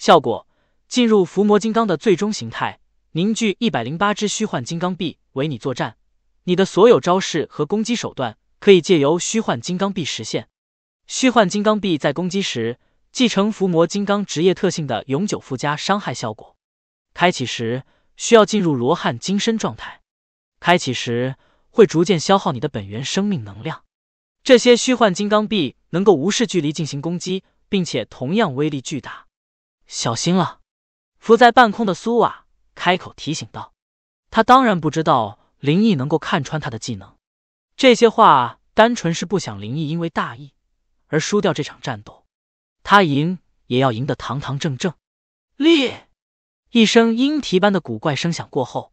效果：进入伏魔金刚的最终形态，凝聚一百零八只虚幻金刚臂为你作战。你的所有招式和攻击手段可以借由虚幻金刚臂实现。虚幻金刚臂在攻击时继承伏魔金刚职业特性的永久附加伤害效果。开启时需要进入罗汉金身状态。开启时会逐渐消耗你的本源生命能量。这些虚幻金刚臂能够无视距离进行攻击，并且同样威力巨大。小心了！浮在半空的苏瓦开口提醒道：“他当然不知道林毅能够看穿他的技能，这些话单纯是不想林毅因为大意而输掉这场战斗。他赢也要赢得堂堂正正。”裂一声鹰啼般的古怪声响过后，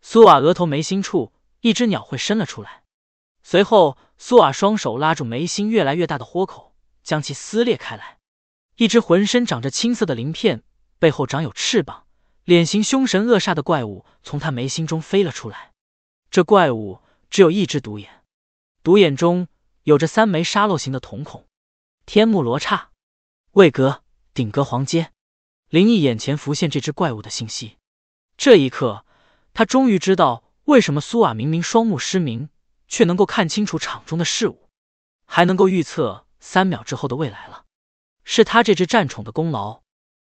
苏瓦额头眉心处一只鸟喙伸了出来，随后苏瓦双手拉住眉心越来越大的豁口，将其撕裂开来。一只浑身长着青色的鳞片，背后长有翅膀，脸型凶神恶煞的怪物从他眉心中飞了出来。这怪物只有一只独眼，独眼中有着三枚沙漏形的瞳孔。天目罗刹，位格顶格黄阶。林毅眼前浮现这只怪物的信息。这一刻，他终于知道为什么苏瓦明明双目失明，却能够看清楚场中的事物，还能够预测三秒之后的未来了。是他这只战宠的功劳，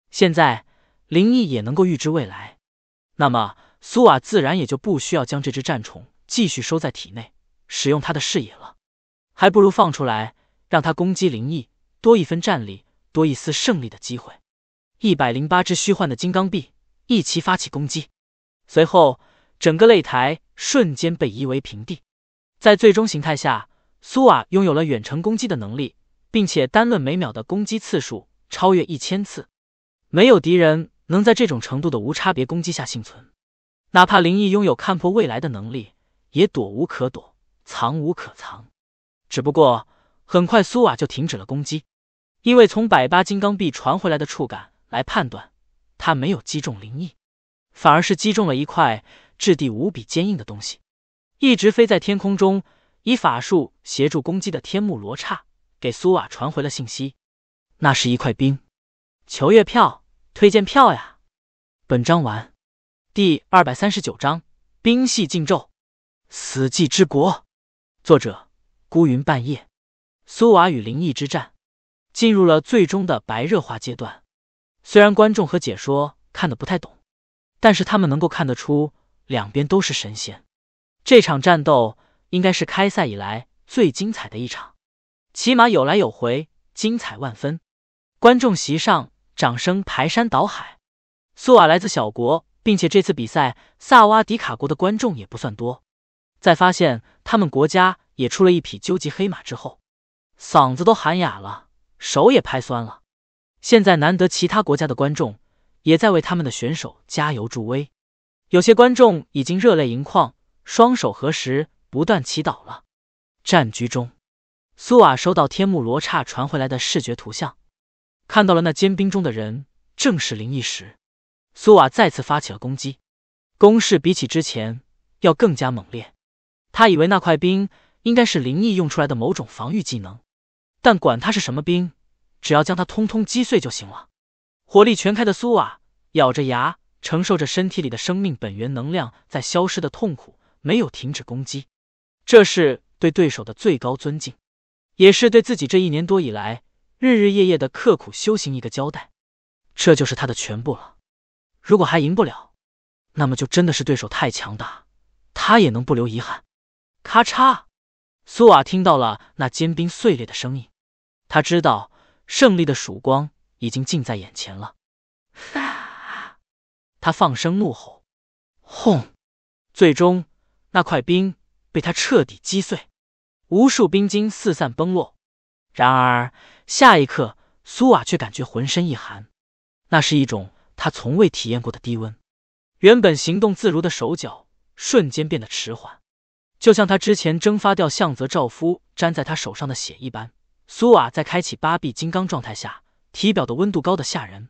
现在灵异也能够预知未来，那么苏瓦自然也就不需要将这只战宠继续收在体内使用他的视野了，还不如放出来，让他攻击灵异，多一分战力，多一丝胜利的机会。一百零八只虚幻的金刚臂一齐发起攻击，随后整个擂台瞬间被夷为平地。在最终形态下，苏瓦拥有了远程攻击的能力。并且单论每秒的攻击次数，超越一千次，没有敌人能在这种程度的无差别攻击下幸存。哪怕灵异拥有看破未来的能力，也躲无可躲，藏无可藏。只不过很快，苏瓦就停止了攻击，因为从百八金刚臂传回来的触感来判断，他没有击中灵异，反而是击中了一块质地无比坚硬的东西，一直飞在天空中。以法术协助攻击的天目罗刹。给苏瓦传回了信息，那是一块冰，求月票，推荐票呀！本章完，第二百三十九章冰系禁咒，死寂之国，作者：孤云半夜。苏瓦与灵异之战进入了最终的白热化阶段，虽然观众和解说看得不太懂，但是他们能够看得出两边都是神仙，这场战斗应该是开赛以来最精彩的一场。骑马有来有回，精彩万分。观众席上掌声排山倒海。苏瓦来自小国，并且这次比赛萨瓦迪卡国的观众也不算多。在发现他们国家也出了一匹究极黑马之后，嗓子都喊哑了，手也拍酸了。现在难得其他国家的观众也在为他们的选手加油助威，有些观众已经热泪盈眶，双手合十，不断祈祷了。战局中。苏瓦收到天目罗刹传回来的视觉图像，看到了那坚冰中的人正是灵异时，苏瓦再次发起了攻击，攻势比起之前要更加猛烈。他以为那块冰应该是灵异用出来的某种防御技能，但管它是什么冰，只要将它通通击碎就行了。火力全开的苏瓦咬着牙承受着身体里的生命本源能量在消失的痛苦，没有停止攻击，这是对对手的最高尊敬。也是对自己这一年多以来日日夜夜的刻苦修行一个交代，这就是他的全部了。如果还赢不了，那么就真的是对手太强大，他也能不留遗憾。咔嚓！苏瓦听到了那坚冰碎裂的声音，他知道胜利的曙光已经近在眼前了。他放声怒吼，轰！最终那块冰被他彻底击碎。无数冰晶四散崩落，然而下一刻，苏瓦却感觉浑身一寒，那是一种他从未体验过的低温。原本行动自如的手脚瞬间变得迟缓，就像他之前蒸发掉向泽照夫粘在他手上的血一般。苏瓦在开启八臂金刚状态下，体表的温度高的吓人，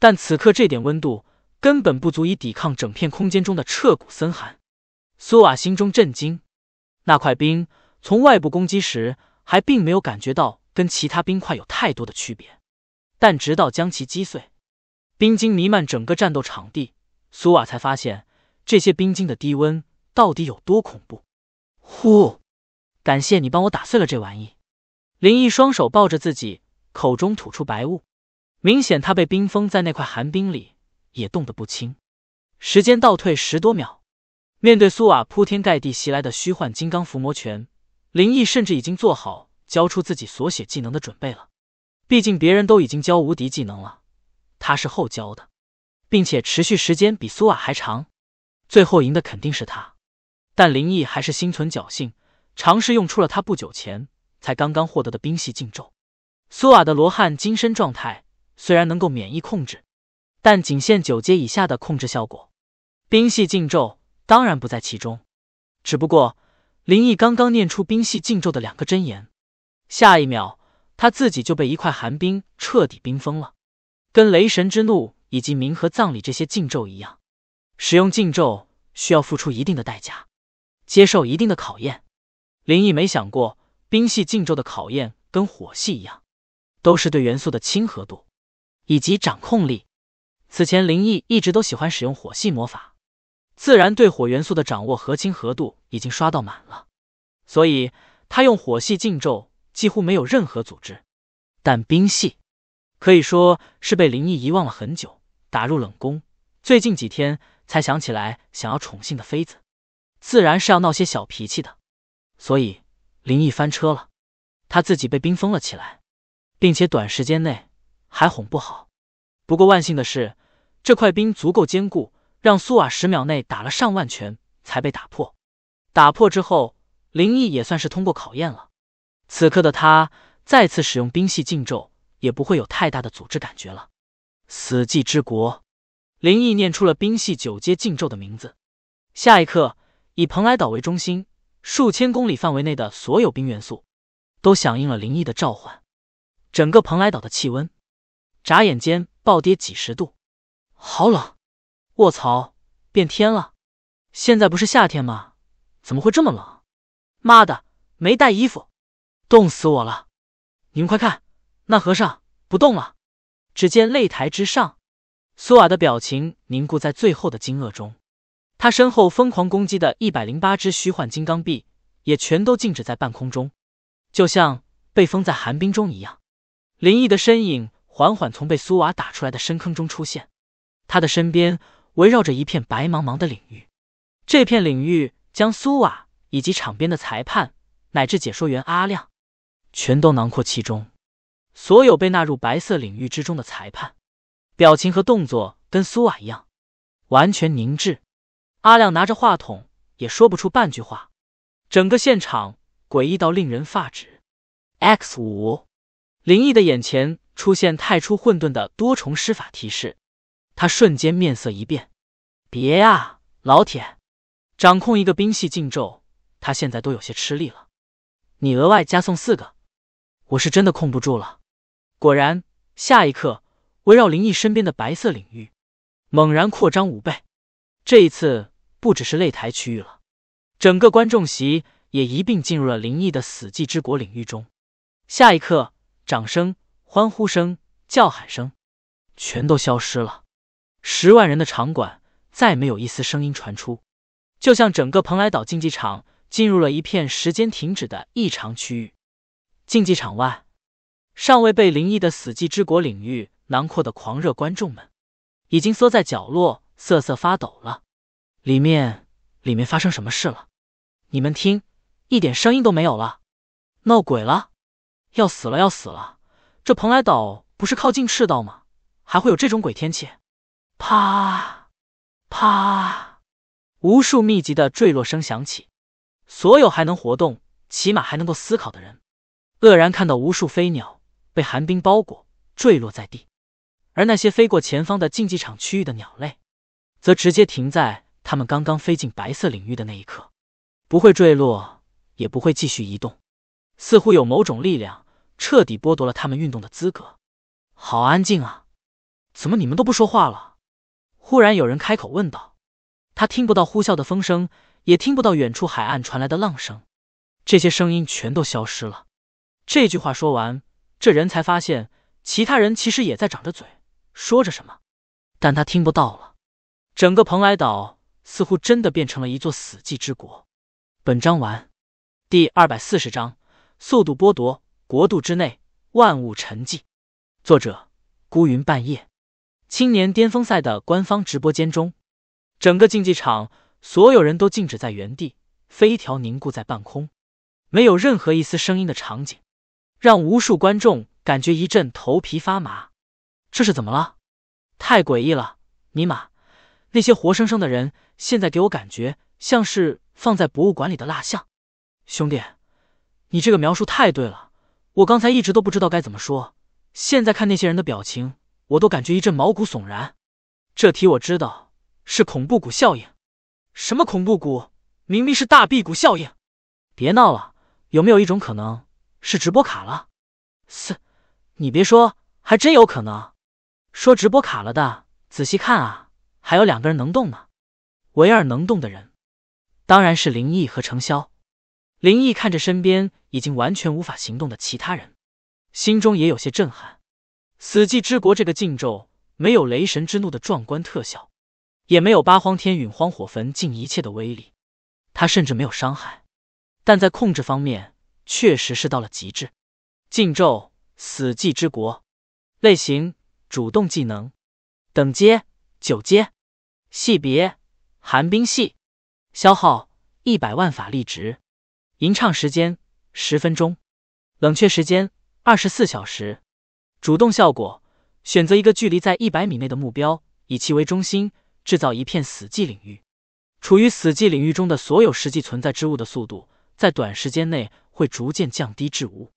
但此刻这点温度根本不足以抵抗整片空间中的彻骨森寒。苏瓦心中震惊，那块冰。从外部攻击时，还并没有感觉到跟其他冰块有太多的区别，但直到将其击碎，冰晶弥漫整个战斗场地，苏瓦才发现这些冰晶的低温到底有多恐怖。呼，感谢你帮我打碎了这玩意。林毅双手抱着自己，口中吐出白雾，明显他被冰封在那块寒冰里，也冻得不轻。时间倒退十多秒，面对苏瓦铺天盖地袭来的虚幻金刚伏魔拳。林毅甚至已经做好交出自己所写技能的准备了，毕竟别人都已经教无敌技能了，他是后教的，并且持续时间比苏瓦还长，最后赢的肯定是他。但林毅还是心存侥幸，尝试用出了他不久前才刚刚获得的冰系禁咒。苏瓦的罗汉金身状态虽然能够免疫控制，但仅限九阶以下的控制效果，冰系禁咒当然不在其中。只不过。林毅刚刚念出冰系禁咒的两个真言，下一秒他自己就被一块寒冰彻底冰封了。跟雷神之怒以及冥河葬礼这些禁咒一样，使用禁咒需要付出一定的代价，接受一定的考验。林毅没想过冰系禁咒的考验跟火系一样，都是对元素的亲和度以及掌控力。此前林毅一直都喜欢使用火系魔法。自然对火元素的掌握和亲和度已经刷到满了，所以他用火系禁咒几乎没有任何组织，但冰系可以说是被林毅遗忘了很久，打入冷宫，最近几天才想起来想要宠幸的妃子，自然是要闹些小脾气的。所以林毅翻车了，他自己被冰封了起来，并且短时间内还哄不好。不过万幸的是，这块冰足够坚固。让苏瓦十秒内打了上万拳才被打破，打破之后，林毅也算是通过考验了。此刻的他再次使用冰系禁咒，也不会有太大的组织感觉了。死寂之国，林毅念出了冰系九阶禁咒的名字。下一刻，以蓬莱岛为中心，数千公里范围内的所有冰元素都响应了林毅的召唤，整个蓬莱岛的气温眨眼间暴跌几十度，好冷。卧槽！变天了，现在不是夏天吗？怎么会这么冷？妈的，没带衣服，冻死我了！你们快看，那和尚不动了。只见擂台之上，苏瓦的表情凝固在最后的惊愕中，他身后疯狂攻击的一百零八只虚幻金刚臂也全都静止在半空中，就像被封在寒冰中一样。林毅的身影缓缓从被苏瓦打出来的深坑中出现，他的身边。围绕着一片白茫茫的领域，这片领域将苏瓦以及场边的裁判乃至解说员阿亮全都囊括其中。所有被纳入白色领域之中的裁判，表情和动作跟苏瓦一样，完全凝滞。阿亮拿着话筒也说不出半句话，整个现场诡异到令人发指。X 五，林毅的眼前出现太初混沌的多重施法提示。他瞬间面色一变，“别呀，老铁，掌控一个兵系禁咒，他现在都有些吃力了。你额外加送四个，我是真的控不住了。”果然，下一刻，围绕灵异身边的白色领域猛然扩张五倍。这一次，不只是擂台区域了，整个观众席也一并进入了灵异的死寂之国领域中。下一刻，掌声、欢呼声、叫喊声全都消失了。十万人的场馆再没有一丝声音传出，就像整个蓬莱岛竞技场进入了一片时间停止的异常区域。竞技场外，尚未被灵异的死寂之国领域囊括的狂热观众们，已经缩在角落瑟瑟发抖了。里面，里面发生什么事了？你们听，一点声音都没有了，闹鬼了，要死了，要死了！这蓬莱岛不是靠近赤道吗？还会有这种鬼天气？啪，啪，无数密集的坠落声响起。所有还能活动，起码还能够思考的人，愕然看到无数飞鸟被寒冰包裹，坠落在地。而那些飞过前方的竞技场区域的鸟类，则直接停在他们刚刚飞进白色领域的那一刻，不会坠落，也不会继续移动。似乎有某种力量彻底剥夺了他们运动的资格。好安静啊，怎么你们都不说话了？忽然有人开口问道：“他听不到呼啸的风声，也听不到远处海岸传来的浪声，这些声音全都消失了。”这句话说完，这人才发现其他人其实也在长着嘴说着什么，但他听不到了。整个蓬莱岛似乎真的变成了一座死寂之国。本章完。第二百四十章：速度剥夺，国度之内万物沉寂。作者：孤云半夜。青年巅峰赛的官方直播间中，整个竞技场所有人都静止在原地，飞条凝固在半空，没有任何一丝声音的场景，让无数观众感觉一阵头皮发麻。这是怎么了？太诡异了！尼玛，那些活生生的人现在给我感觉像是放在博物馆里的蜡像。兄弟，你这个描述太对了，我刚才一直都不知道该怎么说，现在看那些人的表情。我都感觉一阵毛骨悚然，这题我知道是恐怖谷效应，什么恐怖谷？明明是大辟谷效应。别闹了，有没有一种可能是直播卡了？嘶，你别说，还真有可能。说直播卡了的，仔细看啊，还有两个人能动呢。唯二能动的人，当然是林毅和程潇。林毅看着身边已经完全无法行动的其他人，心中也有些震撼。死寂之国这个禁咒没有雷神之怒的壮观特效，也没有八荒天陨、荒火焚尽一切的威力，它甚至没有伤害，但在控制方面确实是到了极致。禁咒：死寂之国，类型：主动技能，等阶：九阶，系别：寒冰系，消耗：一百万法力值，吟唱时间：十分钟，冷却时间：二十四小时。主动效果：选择一个距离在一百米内的目标，以其为中心制造一片死寂领域。处于死寂领域中的所有实际存在之物的速度，在短时间内会逐渐降低至无，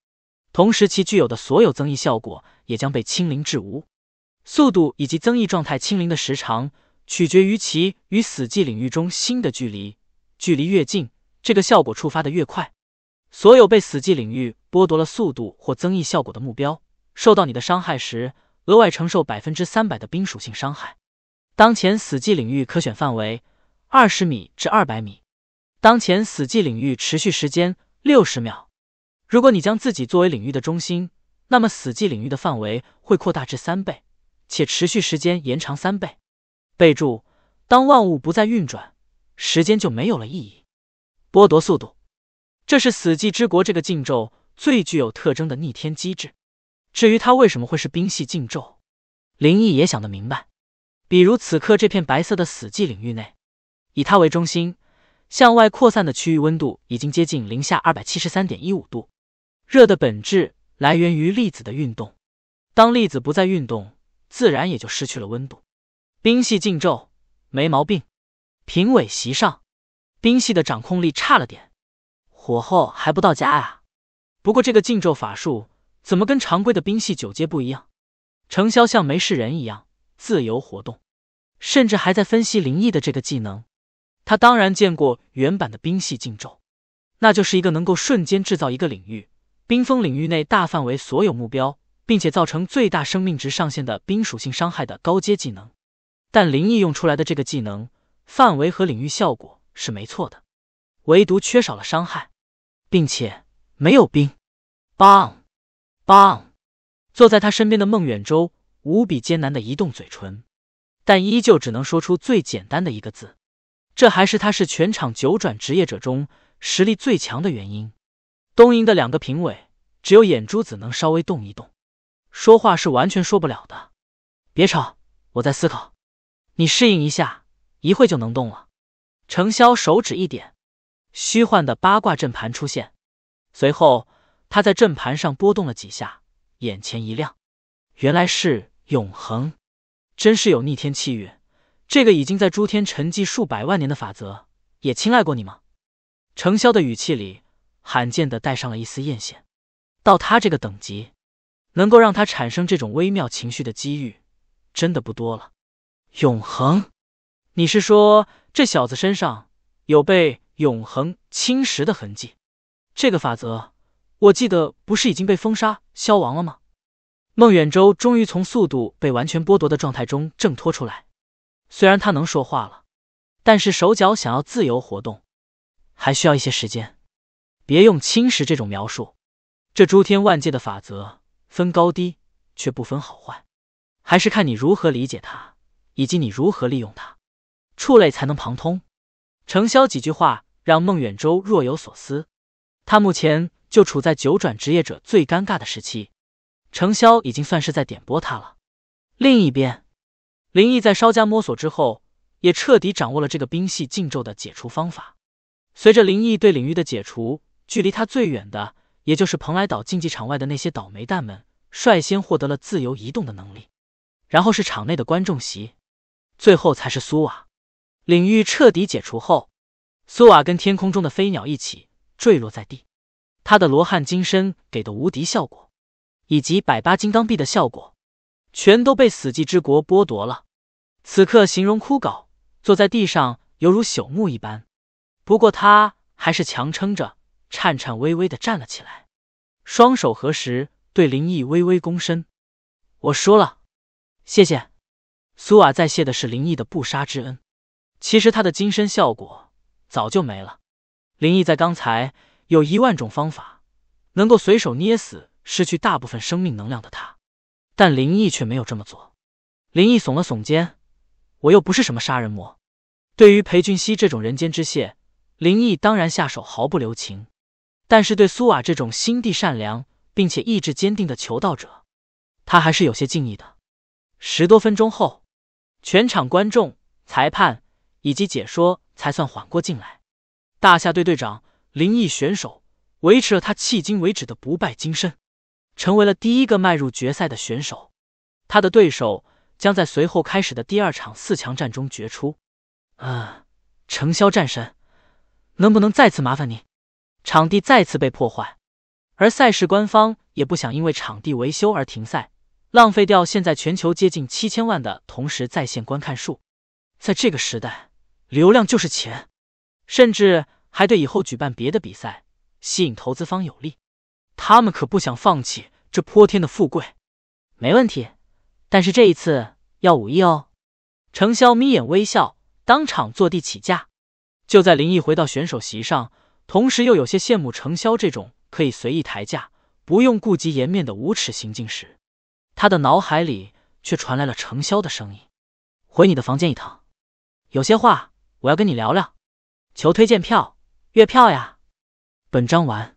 同时其具有的所有增益效果也将被清零至无。速度以及增益状态清零的时长取决于其与死寂领域中心的距离，距离越近，这个效果触发的越快。所有被死寂领域剥夺了速度或增益效果的目标。受到你的伤害时，额外承受百分之三百的冰属性伤害。当前死寂领域可选范围二十米至二百米，当前死寂领域持续时间六十秒。如果你将自己作为领域的中心，那么死寂领域的范围会扩大至三倍，且持续时间延长三倍。备注：当万物不再运转，时间就没有了意义。剥夺速度，这是死寂之国这个禁咒最具有特征的逆天机制。至于他为什么会是冰系禁咒，林毅也想得明白。比如此刻这片白色的死寂领域内，以它为中心向外扩散的区域温度已经接近零下二百七十三点一五度。热的本质来源于粒子的运动，当粒子不再运动，自然也就失去了温度。冰系禁咒没毛病。评委席上，冰系的掌控力差了点，火候还不到家啊。不过这个禁咒法术。怎么跟常规的冰系九阶不一样？程潇像没事人一样自由活动，甚至还在分析灵异的这个技能。他当然见过原版的冰系禁咒，那就是一个能够瞬间制造一个领域，冰封领域内大范围所有目标，并且造成最大生命值上限的冰属性伤害的高阶技能。但灵异用出来的这个技能，范围和领域效果是没错的，唯独缺少了伤害，并且没有冰。棒。棒，坐在他身边的孟远舟无比艰难的移动嘴唇，但依旧只能说出最简单的一个字。这还是他是全场九转职业者中实力最强的原因。东瀛的两个评委只有眼珠子能稍微动一动，说话是完全说不了的。别吵，我在思考。你适应一下，一会就能动了。程潇手指一点，虚幻的八卦阵盘出现，随后。他在阵盘上拨动了几下，眼前一亮，原来是永恒，真是有逆天气运。这个已经在诸天沉寂数百万年的法则，也青睐过你吗？程潇的语气里罕见的带上了一丝艳羡。到他这个等级，能够让他产生这种微妙情绪的机遇，真的不多了。永恒，你是说这小子身上有被永恒侵蚀的痕迹？这个法则。我记得不是已经被封杀消亡了吗？孟远舟终于从速度被完全剥夺的状态中挣脱出来，虽然他能说话了，但是手脚想要自由活动，还需要一些时间。别用侵蚀这种描述，这诸天万界的法则分高低，却不分好坏，还是看你如何理解它，以及你如何利用它，触类才能旁通。程潇几句话让孟远舟若有所思，他目前。就处在九转职业者最尴尬的时期，程潇已经算是在点拨他了。另一边，林毅在稍加摸索之后，也彻底掌握了这个冰系禁咒的解除方法。随着林毅对领域的解除，距离他最远的，也就是蓬莱岛竞技场外的那些倒霉蛋们，率先获得了自由移动的能力。然后是场内的观众席，最后才是苏瓦。领域彻底解除后，苏瓦跟天空中的飞鸟一起坠落在地。他的罗汉金身给的无敌效果，以及百八金刚臂的效果，全都被死寂之国剥夺了。此刻形容枯槁，坐在地上犹如朽木一般。不过他还是强撑着，颤颤巍巍的站了起来，双手合十，对林毅微微躬身：“我输了，谢谢。”苏瓦在谢的是林毅的不杀之恩。其实他的金身效果早就没了。林毅在刚才。有一万种方法能够随手捏死失去大部分生命能量的他，但林毅却没有这么做。林毅耸了耸肩，我又不是什么杀人魔。对于裴俊熙这种人间之蟹，林毅当然下手毫不留情。但是对苏瓦这种心地善良并且意志坚定的求道者，他还是有些敬意的。十多分钟后，全场观众、裁判以及解说才算缓过劲来。大夏队队长。灵异选手维持了他迄今为止的不败金身，成为了第一个迈入决赛的选手。他的对手将在随后开始的第二场四强战中决出。啊，程潇战神，能不能再次麻烦您？场地再次被破坏，而赛事官方也不想因为场地维修而停赛，浪费掉现在全球接近七千万的同时在线观看数。在这个时代，流量就是钱，甚至。还对以后举办别的比赛吸引投资方有利，他们可不想放弃这泼天的富贵。没问题，但是这一次要五亿哦。程潇眯眼微笑，当场坐地起价。就在林毅回到选手席上，同时又有些羡慕程潇这种可以随意抬价、不用顾及颜面的无耻行径时，他的脑海里却传来了程潇的声音：“回你的房间一趟，有些话我要跟你聊聊，求推荐票。”月票呀，本章完。